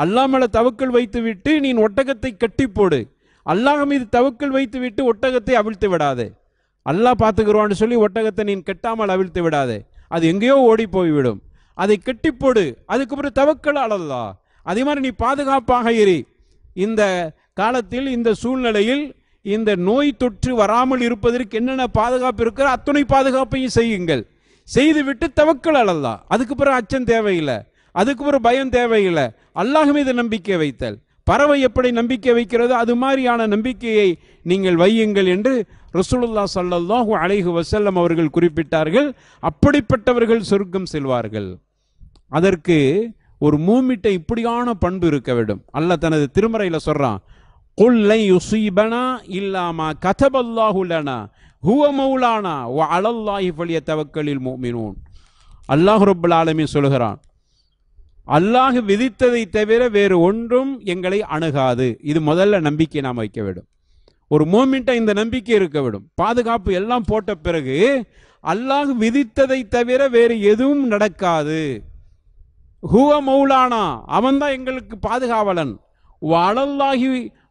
அல்லாஹ் மேலே தவக்கல் வைத்து விட்டு நீ ஒட்டகத்தை கட்டி போடு அல்லாஹ் மீது தவக்கல் வைத்து விட்டு ஒட்டகத்தை அவிழ்த்து விடாது அல்லாஹ் பார்த்துக்கிறோன்னு சொல்லி ஒட்டகத்தை நீ கெட்டாமல் அவிழ்த்து விடாது அது எங்கேயோ ஓடி போய்விடும் அதை கட்டி போடு அதுக்கப்புறம் தவக்கல் அழல்லா அதே மாதிரி நீ பாதுகாப்பாக இரு இந்த காலத்தில் இந்த சூழ்நிலையில் இந்த நோய் தொற்று வராமல் இருப்பதற்கு என்னென்ன பாதுகாப்பு இருக்கிறோ அத்துணை பாதுகாப்பையும் செய்யுங்கள் செய்துவிட்டு தவக்கல் அழல்லா அதுக்கு பிறகு அச்சம் தேவையில்லை அதுக்கு ஒரு பயம் தேவையில்லை அல்லாஹ் மீது நம்பிக்கை வைத்தல் பறவை எப்படி நம்பிக்கை வைக்கிறதோ அது மாதிரியான நம்பிக்கையை நீங்கள் வையுங்கள் என்று ரசூலுல்லா சல்லாஹு அலைஹு வசல்லம் அவர்கள் குறிப்பிட்டார்கள் அப்படிப்பட்டவர்கள் சொர்க்கம் செல்வார்கள் அதற்கு ஒரு மூமிட்ட இப்படியான பண்பு இருக்க வேண்டும் அல்ல தனது திருமறையில் சொல்கிறான் குல்லை யுசீபனா இல்லாமா கதபல்லாஹுலனா ஹுவ மௌலானா வ அலல்லாஹி வழிய தவக்கலில் மூமினூன் அல்லாஹ் ரபுல் ஆலமி சொல்கிறான் அல்லாஹ் விதித்ததை தவிர வேறு ஒன்றும் எங்களை அணுகாது இது முதல்ல நம்பிக்கை நாம் வைக்க வேண்டும் ஒரு மூமெண்ட்டை இந்த நம்பிக்கை இருக்க வேண்டும் பாதுகாப்பு எல்லாம் போட்ட பிறகு அல்லாஹ் விதித்ததை தவிர வேறு எதுவும் நடக்காது ஹூவ மௌலானா அவன்தான் எங்களுக்கு பாதுகாவலன் அழல்லாகி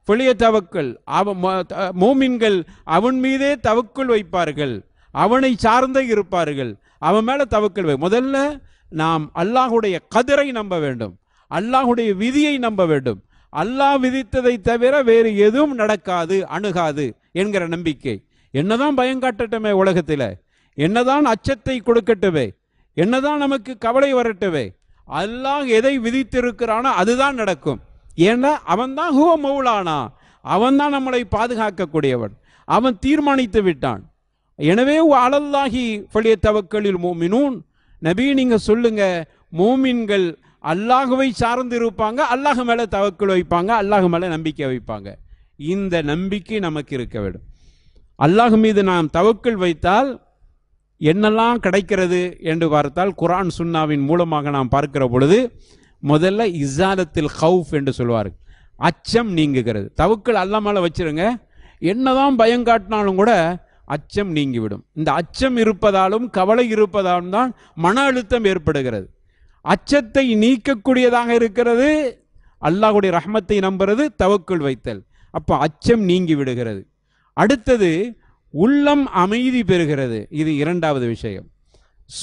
வெளிய தவக்கல் அவன் மூமின்கள் அவன் மீதே தவக்குள் வைப்பார்கள் அவனை சார்ந்தே இருப்பார்கள் அவன் மேலே தவக்கல் முதல்ல நாம் அல்லாஹுடைய கதிரை நம்ப வேண்டும் அல்லாஹுடைய விதியை நம்ப வேண்டும் அல்லாஹ் விதித்ததை தவிர வேறு எதுவும் நடக்காது அணுகாது என்கிற நம்பிக்கை என்னதான் பயம் காட்டட்டுமே உலகத்தில் என்னதான் அச்சத்தை கொடுக்கட்டுமே என்னதான் நமக்கு கவலை வரட்டுவே அல்லாஹ் எதை விதித்திருக்கிறானோ அதுதான் நடக்கும் ஏன்னா அவன் தான் ஹுவ மௌலானா அவன் தான் நம்மளை பாதுகாக்கக்கூடியவன் அவன் தீர்மானித்து விட்டான் எனவே அலல்லாஹி பழிய தவக்களில் மினூன் நபி நீங்க சொல்லுங்க மோமின்கள் அல்லாஹுவை சார்ந்து இருப்பாங்க அல்லாஹ் மேலே தவக்கல் வைப்பாங்க அல்லாஹ் மேலே நம்பிக்கை வைப்பாங்க இந்த நம்பிக்கை நமக்கு இருக்க வேண்டும் அல்லாஹ் மீது நாம் தவக்கல் வைத்தால் என்னெல்லாம் கிடைக்கிறது என்று பார்த்தால் குரான் சுன்னாவின் மூலமாக நாம் பார்க்கிற பொழுது முதல்ல இசாலத்தில் ஹவுஃப் என்று சொல்வார் அச்சம் நீங்குகிறது தவுக்கள் அல்ல மேலே வச்சுருங்க என்னதான் பயம் காட்டினாலும் கூட அச்சம் நீங்கிவிடும் இந்த அச்சம் இருப்பதாலும் கவலை இருப்பதாலும் தான் மன அழுத்தம் ஏற்படுகிறது அச்சத்தை நீக்கக்கூடியதாக இருக்கிறது அல்லாஹுடைய ரஹமத்தை நம்புறது தவக்குள் வைத்தல் அப்போ அச்சம் நீங்கி விடுகிறது அடுத்தது உள்ளம் அமைதி பெறுகிறது இது இரண்டாவது விஷயம்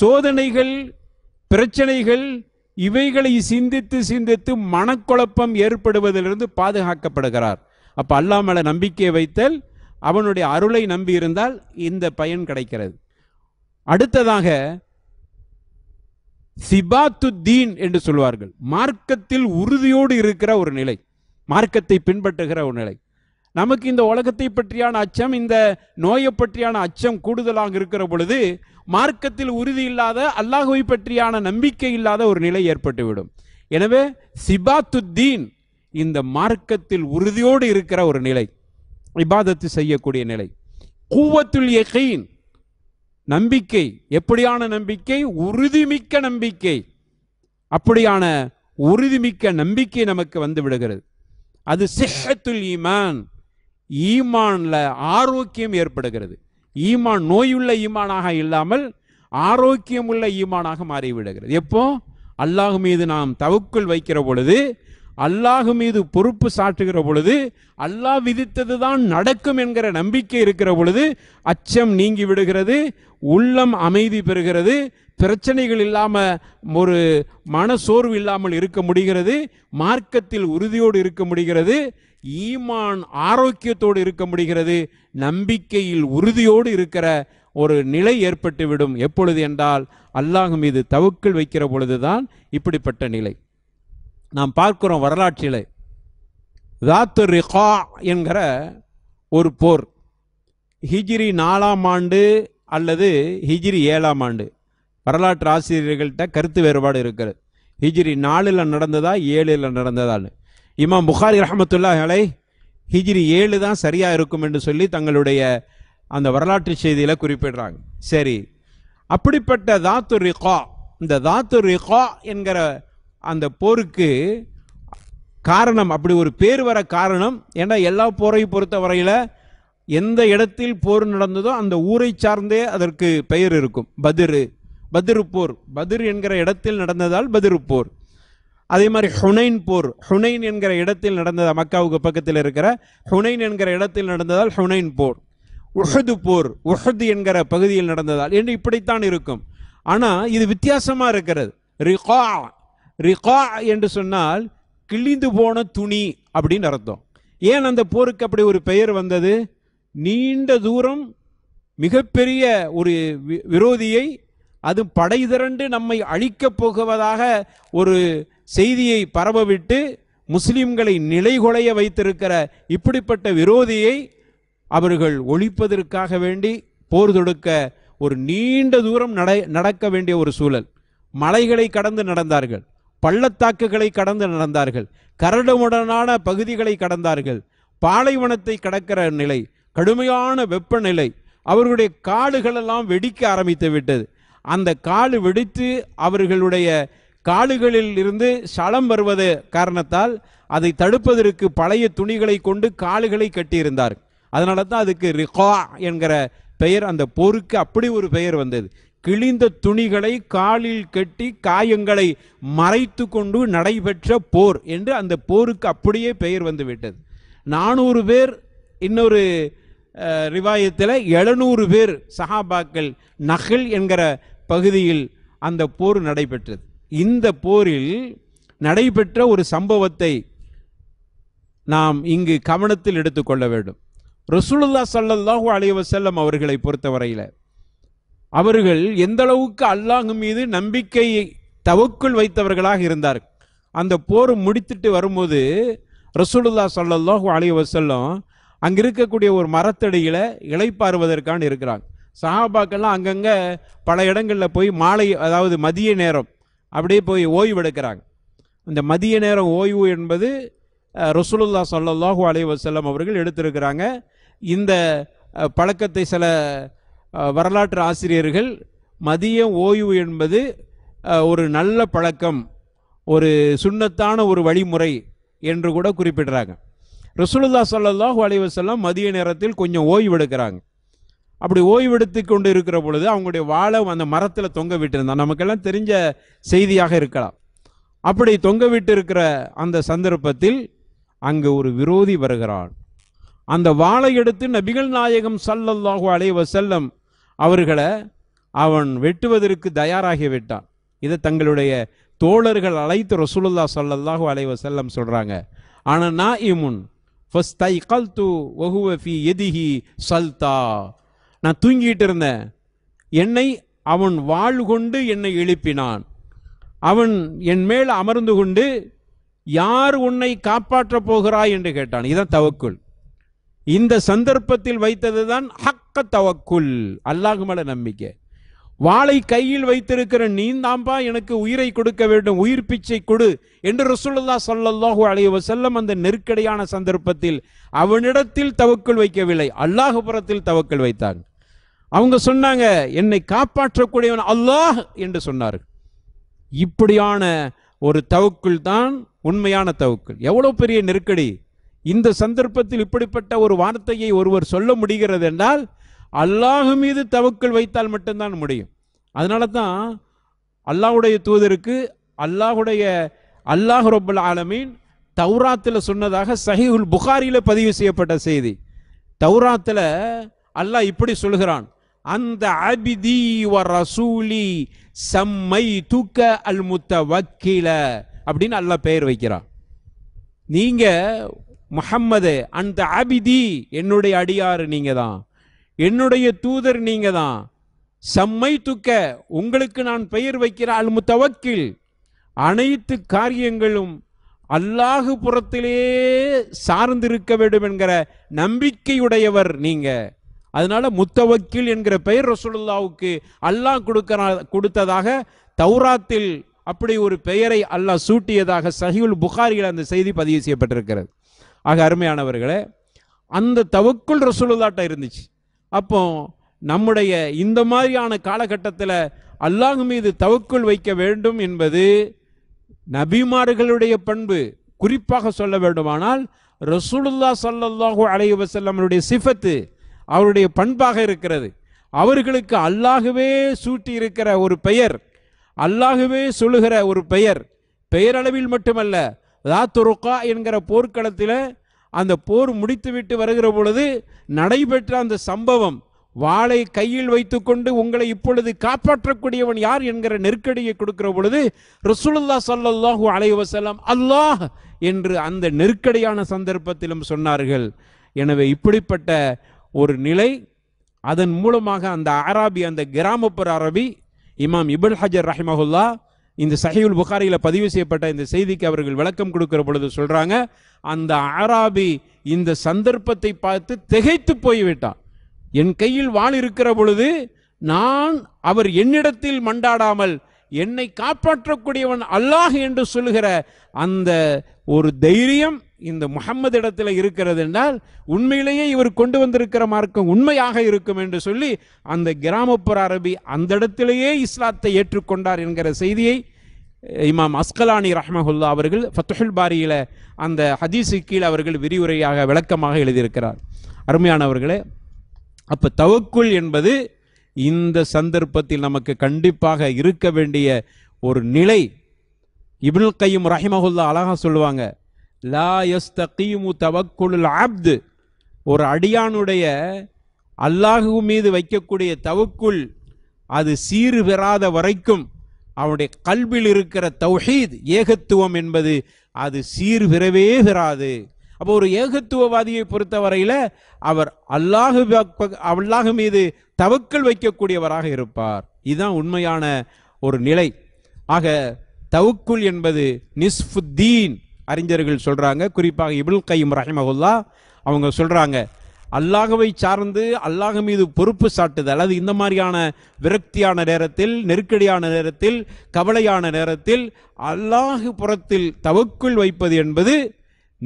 சோதனைகள் பிரச்சனைகள் இவைகளை சிந்தித்து சிந்தித்து மனக்குழப்பம் ஏற்படுவதிலிருந்து பாதுகாக்கப்படுகிறார் அப்போ அல்லா நம்பிக்கை வைத்தல் அவனுடைய அருளை நம்பியிருந்தால் இந்த பயன் கிடைக்கிறது அடுத்ததாக சிபாத்து தீன் என்று சொல்வார்கள் மார்க்கத்தில் உறுதியோடு இருக்கிற ஒரு நிலை மார்க்கத்தை பின்பற்றுகிற ஒரு நிலை நமக்கு இந்த உலகத்தை பற்றியான அச்சம் இந்த நோயை பற்றியான அச்சம் கூடுதலாக இருக்கிற பொழுது மார்க்கத்தில் உறுதி இல்லாத அல்லாஹுவை பற்றியான நம்பிக்கை இல்லாத ஒரு நிலை ஏற்பட்டுவிடும் எனவே சிபாத்து தீன் இந்த மார்க்கத்தில் உறுதியோடு இருக்கிற ஒரு நிலை இபாதத்து செய்யக்கூடிய நிலை கூவத்துள் எகையின் நம்பிக்கை எப்படியான நம்பிக்கை உறுதிமிக்க நம்பிக்கை அப்படியான உறுதிமிக்க நம்பிக்கை நமக்கு வந்து விடுகிறது அது சிஹத்துல் ஈமான் ஈமான்ல ஆரோக்கியம் ஏற்படுகிறது ஈமான் நோயுள்ள ஈமானாக இல்லாமல் ஆரோக்கியமுள்ள ஈமானாக மாறிவிடுகிறது எப்போ அல்லாஹ் மீது நாம் தவுக்குள் வைக்கிற பொழுது அல்லாஹ் மீது பொறுப்பு சாட்டுகிற பொழுது அல்லாஹ் விதித்தது தான் நடக்கும் என்கிற நம்பிக்கை இருக்கிற பொழுது அச்சம் நீங்கி விடுகிறது உள்ளம் அமைதி பெறுகிறது பிரச்சனைகள் இல்லாமல் ஒரு மன சோர்வு இல்லாமல் இருக்க முடிகிறது மார்க்கத்தில் உறுதியோடு இருக்க முடிகிறது ஈமான் ஆரோக்கியத்தோடு இருக்க முடிகிறது நம்பிக்கையில் உறுதியோடு இருக்கிற ஒரு நிலை ஏற்பட்டுவிடும் எப்பொழுது என்றால் அல்லாஹ் மீது தவுக்கள் வைக்கிற பொழுதுதான் இப்படிப்பட்ட நிலை நாம் பார்க்கிறோம் வரலாற்றில் தாத்து ரிகா என்கிற ஒரு போர் ஹிஜிரி நாலாம் ஆண்டு அல்லது ஹிஜிரி ஏழாம் ஆண்டு வரலாற்று ஆசிரியர்கள்ட்ட கருத்து வேறுபாடு இருக்கிறது ஹிஜிரி நாலில் நடந்ததா ஏழில் நடந்ததான்னு இமாம் புகாரி அஹமத்துல்லா அலை ஹிஜிரி ஏழு தான் சரியாக இருக்கும் என்று சொல்லி தங்களுடைய அந்த வரலாற்று செய்தியில் குறிப்பிடுறாங்க சரி அப்படிப்பட்ட தாத்து ரிகா இந்த தாத்து ரிகா என்கிற அந்த போருக்கு காரணம் அப்படி ஒரு பேர் வர காரணம் ஏன்னா எல்லா போரை பொறுத்த வரையில் எந்த இடத்தில் போர் நடந்ததோ அந்த ஊரை சார்ந்தே அதற்கு பெயர் இருக்கும் பதிரு பதிரு போர் பதிர் என்கிற இடத்தில் நடந்ததால் பதிரு போர் அதே மாதிரி ஹுனைன் போர் ஹுனைன் என்கிற இடத்தில் நடந்தது மக்காவுக்கு பக்கத்தில் இருக்கிற ஹுனைன் என்கிற இடத்தில் நடந்ததால் ஹுனைன் போர் உஹது போர் உஹது என்கிற பகுதியில் நடந்ததால் என்று இப்படித்தான் இருக்கும் ஆனால் இது வித்தியாசமாக இருக்கிறது ரிகா ரிகா என்று சொன்னால் கிழிந்து போன துணி அப்படின்னு அர்த்தம் ஏன் அந்த போருக்கு அப்படி ஒரு பெயர் வந்தது நீண்ட தூரம் மிகப்பெரிய ஒரு விரோதியை அது படை திரண்டு நம்மை அழிக்கப் போகுவதாக ஒரு செய்தியை பரவவிட்டு முஸ்லிம்களை நிலைகுலைய வைத்திருக்கிற இப்படிப்பட்ட விரோதியை அவர்கள் ஒழிப்பதற்காக வேண்டி போர் தொடுக்க ஒரு நீண்ட தூரம் நட நடக்க வேண்டிய ஒரு சூழல் மலைகளை கடந்து நடந்தார்கள் பள்ளத்தாக்குகளை கடந்து நடந்தார்கள் கரடுமுடனான பகுதிகளை கடந்தார்கள் பாலைவனத்தை கடக்கிற நிலை கடுமையான வெப்பநிலை அவர்களுடைய காடுகளெல்லாம் வெடிக்க ஆரம்பித்து விட்டது அந்த காடு வெடித்து அவர்களுடைய காடுகளில் இருந்து சளம் வருவது காரணத்தால் அதை தடுப்பதற்கு பழைய துணிகளை கொண்டு காடுகளை கட்டியிருந்தார் அதனால தான் அதுக்கு ரிகா என்கிற பெயர் அந்த போருக்கு அப்படி ஒரு பெயர் வந்தது கிழிந்த துணிகளை காலில் கட்டி காயங்களை மறைத்து கொண்டு நடைபெற்ற போர் என்று அந்த போருக்கு அப்படியே பெயர் வந்துவிட்டது நானூறு பேர் இன்னொரு ரிவாயத்தில் எழுநூறு பேர் சஹாபாக்கள் நகல் என்கிற பகுதியில் அந்த போர் நடைபெற்றது இந்த போரில் நடைபெற்ற ஒரு சம்பவத்தை நாம் இங்கு கவனத்தில் எடுத்துக்கொள்ள வேண்டும் ரசூலுல்லா சல்லல்லாஹு அலைவசல்லம் அவர்களை பொறுத்தவரையில் அவர்கள் எந்த அளவுக்கு அல்லாஹ் மீது நம்பிக்கையை தவக்குள் வைத்தவர்களாக இருந்தார் அந்த போர் முடித்துட்டு வரும்போது ரசூலுல்லா சல்லாஹு அலைய வசல்லம் அங்கே இருக்கக்கூடிய ஒரு மரத்தடியில் இலைப்பாறுவதற்கான இருக்கிறாங்க சஹாபாக்கெல்லாம் அங்கங்கே பல இடங்களில் போய் மாலை அதாவது மதிய நேரம் அப்படியே போய் ஓய்வெடுக்கிறாங்க அந்த மதிய நேரம் ஓய்வு என்பது ரசூலுல்லா சல்லாஹூ அலைய வசல்லம் அவர்கள் எடுத்திருக்கிறாங்க இந்த பழக்கத்தை சில வரலாற்று ஆசிரியர்கள் மதிய ஓய்வு என்பது ஒரு நல்ல பழக்கம் ஒரு சுண்ணத்தான ஒரு வழிமுறை என்று கூட குறிப்பிடுறாங்க ரசூலுல்லா சல்லாஹூ அலைவசல்லாம் மதிய நேரத்தில் கொஞ்சம் ஓய்வெடுக்கிறாங்க அப்படி ஓய்வெடுத்து கொண்டு இருக்கிற பொழுது அவங்களுடைய வாழை அந்த மரத்தில் தொங்க விட்டுருந்தான் நமக்கெல்லாம் தெரிஞ்ச செய்தியாக இருக்கலாம் அப்படி தொங்க விட்டு இருக்கிற அந்த சந்தர்ப்பத்தில் அங்கு ஒரு விரோதி வருகிறான் அந்த வாழை எடுத்து நபிகள் நாயகம் சல்லல்லாஹு அலைவசல்லம் அவர்களை அவன் வெட்டுவதற்கு தயாராகி விட்டான் இதை தங்களுடைய தோழர்கள் அழைத்து ரசூலுல்லா சொல்லல்லாஹு அலைவ செல்லம் சொல்கிறாங்க ஆனால் நான் இமுன் ஃபஸ்ட் தை கல் து ஒஹுவஃபி எதிஹி சல்தா நான் தூங்கிட்டு இருந்தேன் என்னை அவன் வாழ் கொண்டு என்னை எழுப்பினான் அவன் என் மேல் அமர்ந்து கொண்டு யார் உன்னை காப்பாற்றப் போகிறாய் என்று கேட்டான் இதான் தவக்குள் இந்த சந்தர்ப்பத்தில் வைத்தது தான் ஹக் ஹக்க தவக்குல் அல்லாஹ் மேல நம்பிக்கை வாளை கையில் வைத்திருக்கிற நீ தாம்பா எனக்கு உயிரை கொடுக்க வேண்டும் உயிர் பிச்சை கொடு என்று ரசூலுல்லா சல்லல்லாஹூ அலைய செல்லம் அந்த நெருக்கடியான சந்தர்ப்பத்தில் அவனிடத்தில் தவக்குள் வைக்கவில்லை அல்லாஹுபுரத்தில் தவக்குள் வைத்தாங்க அவங்க சொன்னாங்க என்னை காப்பாற்றக்கூடியவன் அல்லாஹ் என்று சொன்னார்கள் இப்படியான ஒரு தவக்குள் தான் உண்மையான தவக்குள் எவ்வளோ பெரிய நெருக்கடி இந்த சந்தர்ப்பத்தில் இப்படிப்பட்ட ஒரு வார்த்தையை ஒருவர் சொல்ல முடிகிறது என்றால் அல்லாஹு மீது தவக்கல் வைத்தால் மட்டும்தான் முடியும் அதனால தான் அல்லாஹுடைய தூதருக்கு அல்லாஹுடைய அல்லாஹ் ரொப்பல் ஆலமீன் தௌராத்தில் சொன்னதாக சஹிஹுல் புகாரியில் பதிவு செய்யப்பட்ட செய்தி தௌராத்தில் அல்லாஹ் இப்படி சொல்கிறான் அந்த அபிதி ரசூலி சம்மை தூக்க அல் முத்த வக்கீல அப்படின்னு அல்லாஹ் பெயர் வைக்கிறான் நீங்கள் முஹம்மது அந்த அபிதி என்னுடைய அடியார் நீங்கள் தான் என்னுடைய தூதர் நீங்க தான் சம்மை துக்க உங்களுக்கு நான் பெயர் வைக்கிற அல் முத்தவக்கில் அனைத்து காரியங்களும் அல்லாஹு புறத்திலே சார்ந்திருக்க வேண்டும் என்கிற நம்பிக்கையுடையவர் நீங்க அதனால முத்தவக்கில் என்கிற பெயர் ரசூலுல்லாவுக்கு அல்லாஹ் கொடுக்க கொடுத்ததாக தௌராத்தில் அப்படி ஒரு பெயரை அல்லாஹ் சூட்டியதாக சஹியுல் புகாரியில் அந்த செய்தி பதிவு செய்யப்பட்டிருக்கிறது ஆக அருமையானவர்களே அந்த தவக்குள் ரசூலுல்லாட்ட இருந்துச்சு அப்போ நம்முடைய இந்த மாதிரியான காலகட்டத்தில் அல்லாஹ் மீது தவக்குள் வைக்க வேண்டும் என்பது நபிமார்களுடைய பண்பு குறிப்பாக சொல்ல வேண்டுமானால் ரசூலுல்லா சல்லாஹூ அலைய வசல்லமனுடைய சிஃபத்து அவருடைய பண்பாக இருக்கிறது அவர்களுக்கு அல்லாகவே சூட்டி இருக்கிற ஒரு பெயர் அல்லாகவே சொல்லுகிற ஒரு பெயர் பெயரளவில் மட்டுமல்ல ராத்துருக்கா என்கிற போர்க்களத்தில் அந்த போர் முடித்துவிட்டு வருகிற பொழுது நடைபெற்ற அந்த சம்பவம் வாளை கையில் வைத்துக்கொண்டு உங்களை இப்பொழுது காப்பாற்றக்கூடியவன் யார் என்கிற நெருக்கடியை கொடுக்கிற பொழுது ரசூலுல்லா சல்லாஹூ அலைவசல்லாம் அல்லாஹ் என்று அந்த நெருக்கடியான சந்தர்ப்பத்திலும் சொன்னார்கள் எனவே இப்படிப்பட்ட ஒரு நிலை அதன் மூலமாக அந்த அராபி அந்த கிராமப்புற அரபி இமாம் இபுல் ஹஜர் ரஹிமகுல்லா இந்த சஹீல் புகாரியில் பதிவு செய்யப்பட்ட இந்த செய்திக்கு அவர்கள் விளக்கம் கொடுக்கிற பொழுது சொல்கிறாங்க அந்த அராபி இந்த சந்தர்ப்பத்தை பார்த்து திகைத்து போய்விட்டான் என் கையில் வாழ் இருக்கிற பொழுது நான் அவர் என்னிடத்தில் மண்டாடாமல் என்னை காப்பாற்றக்கூடியவன் அல்லாஹ் என்று சொல்லுகிற அந்த ஒரு தைரியம் இந்த முகம்மது இடத்துல இருக்கிறது என்றால் உண்மையிலேயே இவர் கொண்டு வந்திருக்கிற மார்க்கம் உண்மையாக இருக்கும் என்று சொல்லி அந்த கிராமப்புற அரபி அந்த இடத்திலேயே இஸ்லாத்தை ஏற்றுக்கொண்டார் என்கிற செய்தியை இமாம் அஸ்கலானி ரஹ்மஹுல்லா அவர்கள் ஃபத்துஹுல் பாரியில் அந்த ஹதீஸு கீழ் அவர்கள் விரிவுரையாக விளக்கமாக எழுதியிருக்கிறார் அருமையானவர்களே அப்போ தவக்குள் என்பது இந்த சந்தர்ப்பத்தில் நமக்கு கண்டிப்பாக இருக்க வேண்டிய ஒரு நிலை இபுல் கையும் ரஹிமஹுல்லா அழகாக சொல்லுவாங்க லா எஸ்தீமு தவக்குலுல் ஆப்து ஒரு அடியானுடைய அல்லாஹு மீது வைக்கக்கூடிய தவக்குள் அது சீறு பெறாத வரைக்கும் அவனுடைய கல்வியில் இருக்கிற தௌஹீத் ஏகத்துவம் என்பது அது சீர் பெறவே பெறாது அப்போ ஒரு ஏகத்துவவாதியை பொறுத்தவரையில் அவர் அல்லாஹு அல்லாஹு மீது தவக்கல் வைக்கக்கூடியவராக இருப்பார் இதுதான் உண்மையான ஒரு நிலை ஆக தவுக்குள் என்பது நிஸ்ஃபுத்தீன் அறிஞர்கள் சொல்கிறாங்க குறிப்பாக இபுல் கையும் ரஹிமகுல்லா அவங்க சொல்கிறாங்க அல்லாஹவை சார்ந்து அல்லாஹ் மீது பொறுப்பு சாட்டுதல் அல்லது இந்த மாதிரியான விரக்தியான நேரத்தில் நெருக்கடியான நேரத்தில் கவலையான நேரத்தில் அல்லாஹ் புறத்தில் தவக்குள் வைப்பது என்பது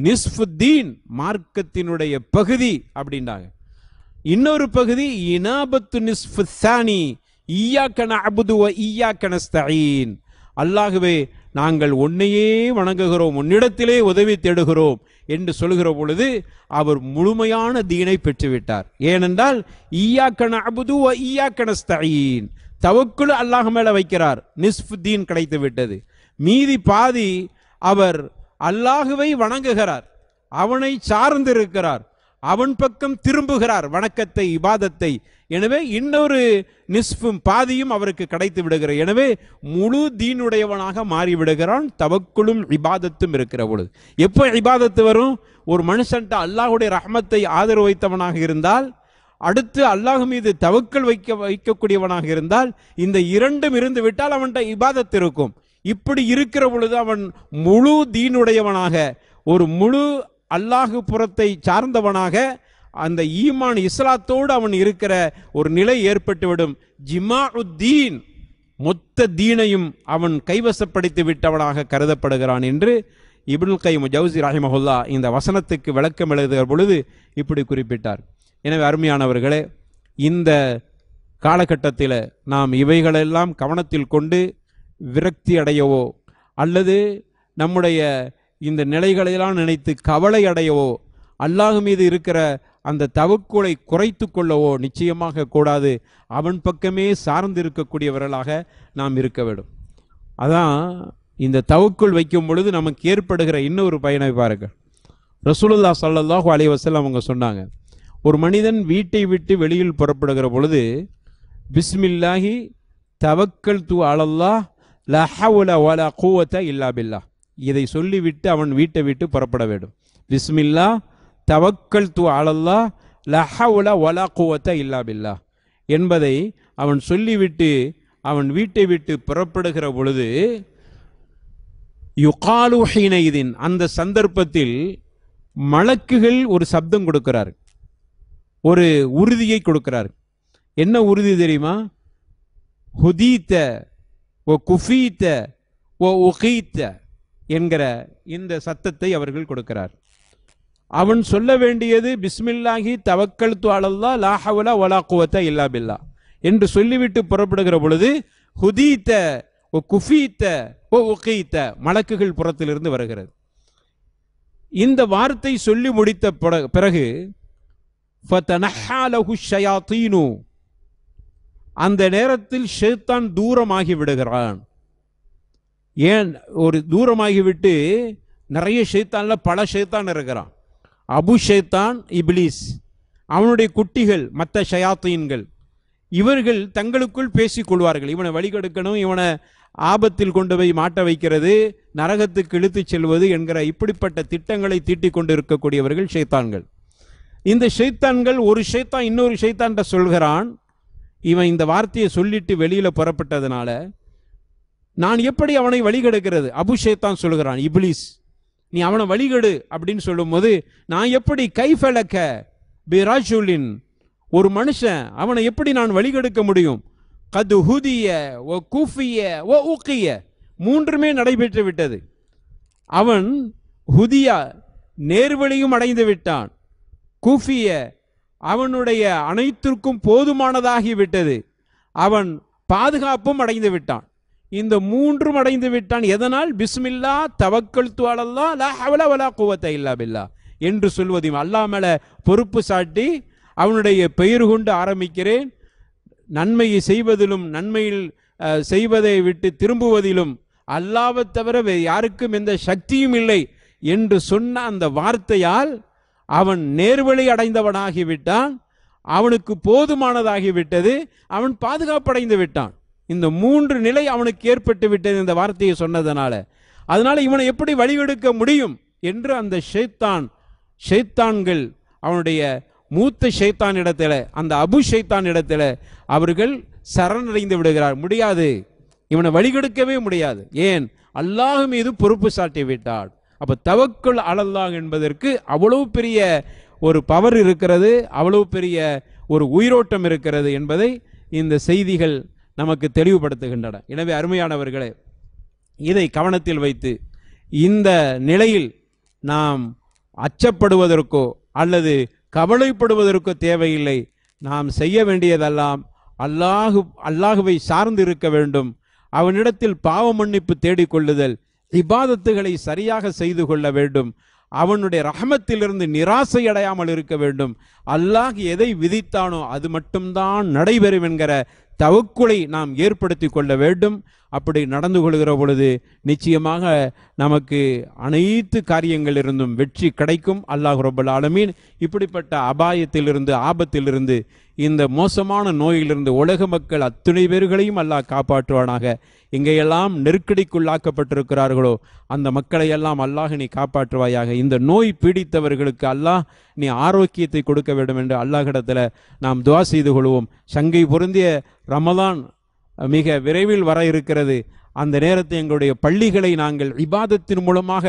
நிஸ்ஃபுத்தீன் மார்க்கத்தினுடைய பகுதி அப்படின்றாங்க இன்னொரு பகுதி இனாபத்து நிஸ்ஃபுத்தானி ஈயாக்கன அபுதுவ ஈயாக்கன ஸ்தீன் அல்லாகவே நாங்கள் உன்னையே வணங்குகிறோம் உன்னிடத்திலே உதவி தேடுகிறோம் என்று சொல்கிற பொழுது அவர் முழுமையான தீனை பெற்றுவிட்டார் ஏனென்றால் ஈயாக்கண அபுது ஈயாக்கனஸ்தீன் தவக்குள் அல்லாஹ் மேல வைக்கிறார் நிஸ்ஃப் தீன் கிடைத்து விட்டது மீதி பாதி அவர் அல்லாஹுவை வணங்குகிறார் அவனை சார்ந்திருக்கிறார் அவன் பக்கம் திரும்புகிறார் வணக்கத்தை இபாதத்தை எனவே இன்னொரு நிஸ்ஃபும் பாதியும் அவருக்கு கிடைத்து விடுகிறார் எனவே முழு தீனுடையவனாக மாறிவிடுகிறான் தவக்குளும் இபாதத்தும் இருக்கிற பொழுது எப்போ இபாதத்து வரும் ஒரு மனுஷன்ட்ட அல்லாஹுடைய ரஹமத்தை ஆதரவு வைத்தவனாக இருந்தால் அடுத்து அல்லாஹ் மீது தவக்கல் வைக்க வைக்கக்கூடியவனாக இருந்தால் இந்த இரண்டும் இருந்து விட்டால் அவன்கிட்ட இபாதத்து இருக்கும் இப்படி இருக்கிற பொழுது அவன் முழு தீனுடையவனாக ஒரு முழு அல்லாஹு புறத்தை சார்ந்தவனாக அந்த ஈமான் இஸ்லாத்தோடு அவன் இருக்கிற ஒரு நிலை ஏற்பட்டுவிடும் ஜிமாவுத்தீன் மொத்த தீனையும் அவன் கைவசப்படுத்தி விட்டவனாக கருதப்படுகிறான் என்று இபுல் கைம் ஜவுசி ராஹிமஹுல்லா இந்த வசனத்துக்கு விளக்கம் எழுதுகிற பொழுது இப்படி குறிப்பிட்டார் எனவே அருமையானவர்களே இந்த காலகட்டத்தில் நாம் இவைகளெல்லாம் கவனத்தில் கொண்டு விரக்தி அடையவோ அல்லது நம்முடைய இந்த நிலைகளையெல்லாம் நினைத்து கவலை அடையவோ அல்லாஹ் மீது இருக்கிற அந்த தவக்குலை குறைத்து கொள்ளவோ நிச்சயமாக கூடாது அவன் பக்கமே சார்ந்து இருக்கக்கூடியவர்களாக நாம் இருக்க வேண்டும் அதான் இந்த தவக்குள் வைக்கும் பொழுது நமக்கு ஏற்படுகிற இன்னொரு பயனை பாருங்கள் ரசூலுல்லா சல்லாஹூ அலைவாசல் அவங்க சொன்னாங்க ஒரு மனிதன் வீட்டை விட்டு வெளியில் புறப்படுகிற பொழுது பிஸ்மில்லாஹி தவக்கல் து அலல்லா லஹவுல ஓலா கூவத்த இல்லா பில்லா இதை சொல்லிவிட்டு அவன் வீட்டை விட்டு புறப்பட வேண்டும் பிஸ்மில்லா தவக்கல் து அலல்லா லஹவுல ஒலா குவத்த இல்லா பில்லா என்பதை அவன் சொல்லிவிட்டு அவன் வீட்டை விட்டு புறப்படுகிற பொழுது யுகாலுஹினைதின் அந்த சந்தர்ப்பத்தில் மலக்குகள் ஒரு சப்தம் கொடுக்கிறார் ஒரு உறுதியை கொடுக்கிறார் என்ன உறுதி தெரியுமா ஹுதீத்த ஓ குஃபீத்த ஓ உகீத்த என்கிற இந்த சத்தத்தை அவர்கள் கொடுக்கிறார் அவன் சொல்ல வேண்டியது பிஸ்மில்லாஹி தவக்கல் துவாலல்லா லாஹவுலா ஒலா குவத்த இல்லா பில்லா என்று சொல்லிவிட்டு புறப்படுகிற பொழுது ஹுதீத்த ஓ குஃபீத்த ஓ உகீத்த மலக்குகள் புறத்திலிருந்து வருகிறது இந்த வார்த்தை சொல்லி முடித்த பிறகு அந்த நேரத்தில் ஷேத்தான் தூரமாகி விடுகிறான் ஏன் ஒரு தூரமாகிவிட்டு நிறைய ஷைத்தானில் பல ஷைத்தான் இருக்கிறான் அபு ஷைத்தான் இப்லீஸ் அவனுடைய குட்டிகள் மற்ற ஷயாத்தீன்கள் இவர்கள் தங்களுக்குள் பேசிக்கொள்வார்கள் இவனை வழிகெடுக்கணும் இவனை ஆபத்தில் கொண்டு போய் மாட்ட வைக்கிறது நரகத்துக்கு இழுத்துச் செல்வது என்கிற இப்படிப்பட்ட திட்டங்களை தீட்டிக் கொண்டு இருக்கக்கூடியவர்கள் ஷைத்தான்கள் இந்த ஷைத்தான்கள் ஒரு ஷைத்தான் இன்னொரு ஷைத்தான்கிட்ட சொல்கிறான் இவன் இந்த வார்த்தையை சொல்லிட்டு வெளியில் புறப்பட்டதுனால நான் எப்படி அவனை வழிகெடுக்கிறது அபுஷேத்தான் சொல்கிறான் இப்ளீஸ் நீ அவனை வழிகெடு அப்படின்னு சொல்லும்போது நான் எப்படி கைஃபலக்க பிராஜூலின் ஒரு மனுஷன் அவனை எப்படி நான் வழிகெடுக்க முடியும் கது ஹுதிய ஓ கூஃபிய ஓ ஊக்கிய மூன்றுமே நடைபெற்று விட்டது அவன் ஹுதியா நேர்வழியும் அடைந்து விட்டான் கூஃபிய அவனுடைய அனைத்திற்கும் போதுமானதாகிவிட்டது அவன் பாதுகாப்பும் அடைந்து விட்டான் இந்த மூன்றும் அடைந்து விட்டான் எதனால் பிஸ்மில்லா தவக்கல் துவாலல்லா லா ஹவல வலா குவத்தை இல்லா பில்லா என்று சொல்வதையும் அல்லாமல பொறுப்பு சாட்டி அவனுடைய பெயர் கொண்டு ஆரம்பிக்கிறேன் நன்மையை செய்வதிலும் நன்மையில் செய்வதை விட்டு திரும்புவதிலும் அல்லாவை தவிர யாருக்கும் எந்த சக்தியும் இல்லை என்று சொன்ன அந்த வார்த்தையால் அவன் நேர்வழி அடைந்தவனாகிவிட்டான் அவனுக்கு போதுமானதாகிவிட்டது அவன் பாதுகாப்படைந்து விட்டான் இந்த மூன்று நிலை அவனுக்கு ஏற்பட்டு விட்டது இந்த வார்த்தையை சொன்னதனால அதனால இவனை எப்படி வழிவெடுக்க முடியும் என்று அந்த ஷைத்தான் ஷைத்தான்கள் அவனுடைய மூத்த ஷைத்தான் இடத்துல அந்த அபு ஷைத்தான் இடத்துல அவர்கள் சரணடைந்து விடுகிறார் முடியாது இவனை வழிகெடுக்கவே முடியாது ஏன் அல்லாஹ் மீது பொறுப்பு சாட்டி விட்டார் அப்போ தவக்குள் அழல்லாஹ் என்பதற்கு அவ்வளவு பெரிய ஒரு பவர் இருக்கிறது அவ்வளவு பெரிய ஒரு உயிரோட்டம் இருக்கிறது என்பதை இந்த செய்திகள் நமக்கு தெளிவுபடுத்துகின்றன எனவே அருமையானவர்களே இதை கவனத்தில் வைத்து இந்த நிலையில் நாம் அச்சப்படுவதற்கோ அல்லது கவலைப்படுவதற்கோ தேவையில்லை நாம் செய்ய வேண்டியதெல்லாம் அல்லாஹு அல்லாஹுவை சார்ந்து இருக்க வேண்டும் அவனிடத்தில் பாவ மன்னிப்பு தேடிக்கொள்ளுதல் இபாதத்துகளை சரியாக செய்து கொள்ள வேண்டும் அவனுடைய ரகமத்திலிருந்து நிராசை அடையாமல் இருக்க வேண்டும் அல்லாஹ் எதை விதித்தானோ அது மட்டும்தான் நடைபெறும் என்கிற தவக்குலை நாம் ஏற்படுத்தி கொள்ள வேண்டும் அப்படி நடந்து கொள்கிற பொழுது நிச்சயமாக நமக்கு அனைத்து காரியங்களிலிருந்தும் வெற்றி கிடைக்கும் அல்லாஹ் ரபுல் ஆலமீன் இப்படிப்பட்ட அபாயத்திலிருந்து ஆபத்திலிருந்து இந்த மோசமான நோயிலிருந்து உலக மக்கள் அத்துணை பேர்களையும் அல்லாஹ் காப்பாற்றுவானாக எங்கையெல்லாம் நெருக்கடிக்குள்ளாக்கப்பட்டிருக்கிறார்களோ அந்த மக்களையெல்லாம் அல்லாஹ் நீ காப்பாற்றுவாயாக இந்த நோய் பீடித்தவர்களுக்கு அல்லாஹ் நீ ஆரோக்கியத்தை கொடுக்க வேண்டும் என்று அல்லாஹிடத்தில் நாம் துவா செய்து கொள்வோம் சங்கை பொருந்திய ரமலான் மிக விரைவில் வர இருக்கிறது அந்த நேரத்தை எங்களுடைய பள்ளிகளை நாங்கள் இபாதத்தின் மூலமாக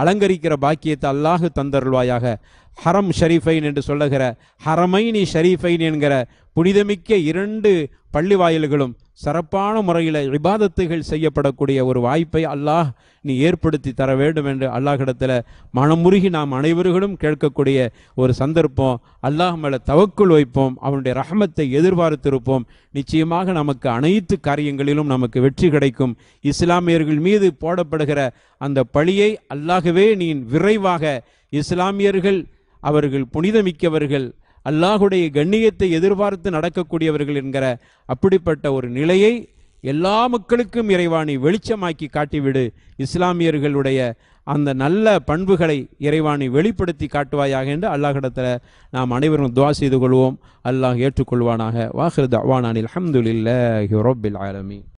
அலங்கரிக்கிற பாக்கியத்தை அல்லாஹு தந்தருள்வாயாக ஹரம் ஷரீஃபைன் என்று சொல்லுகிற ஹரமைனி ஷரீஃபைன் என்கிற புனிதமிக்க இரண்டு பள்ளி வாயில்களும் சிறப்பான முறையில் இபாதத்துகள் செய்யப்படக்கூடிய ஒரு வாய்ப்பை அல்லாஹ் நீ ஏற்படுத்தி தர வேண்டும் என்று அல்லாஹிடத்தில் மனமுருகி நாம் அனைவர்களும் கேட்கக்கூடிய ஒரு சந்தர்ப்பம் அல்லாஹ் மேலே தவக்குள் வைப்போம் அவனுடைய ரஹமத்தை எதிர்பார்த்திருப்போம் நிச்சயமாக நமக்கு அனைத்து காரியங்களிலும் நமக்கு வெற்றி கிடைக்கும் இஸ்லாமியர்கள் மீது போடப்படுகிற அந்த பழியை அல்லாகவே நீ விரைவாக இஸ்லாமியர்கள் அவர்கள் புனிதமிக்கவர்கள் அல்லாஹுடைய கண்ணியத்தை எதிர்பார்த்து நடக்கக்கூடியவர்கள் என்கிற அப்படிப்பட்ட ஒரு நிலையை எல்லா மக்களுக்கும் இறைவாணி வெளிச்சமாக்கி காட்டிவிடு இஸ்லாமியர்களுடைய அந்த நல்ல பண்புகளை இறைவாணி வெளிப்படுத்தி காட்டுவாயாக என்று அல்லாஹிடத்தில் நாம் அனைவரும் துவா செய்து கொள்வோம் அல்லாஹ் ஏற்றுக்கொள்வானாக வாஹிர் தவானானில் அஹமதுல்லாஹி ரொபில் ஆலமி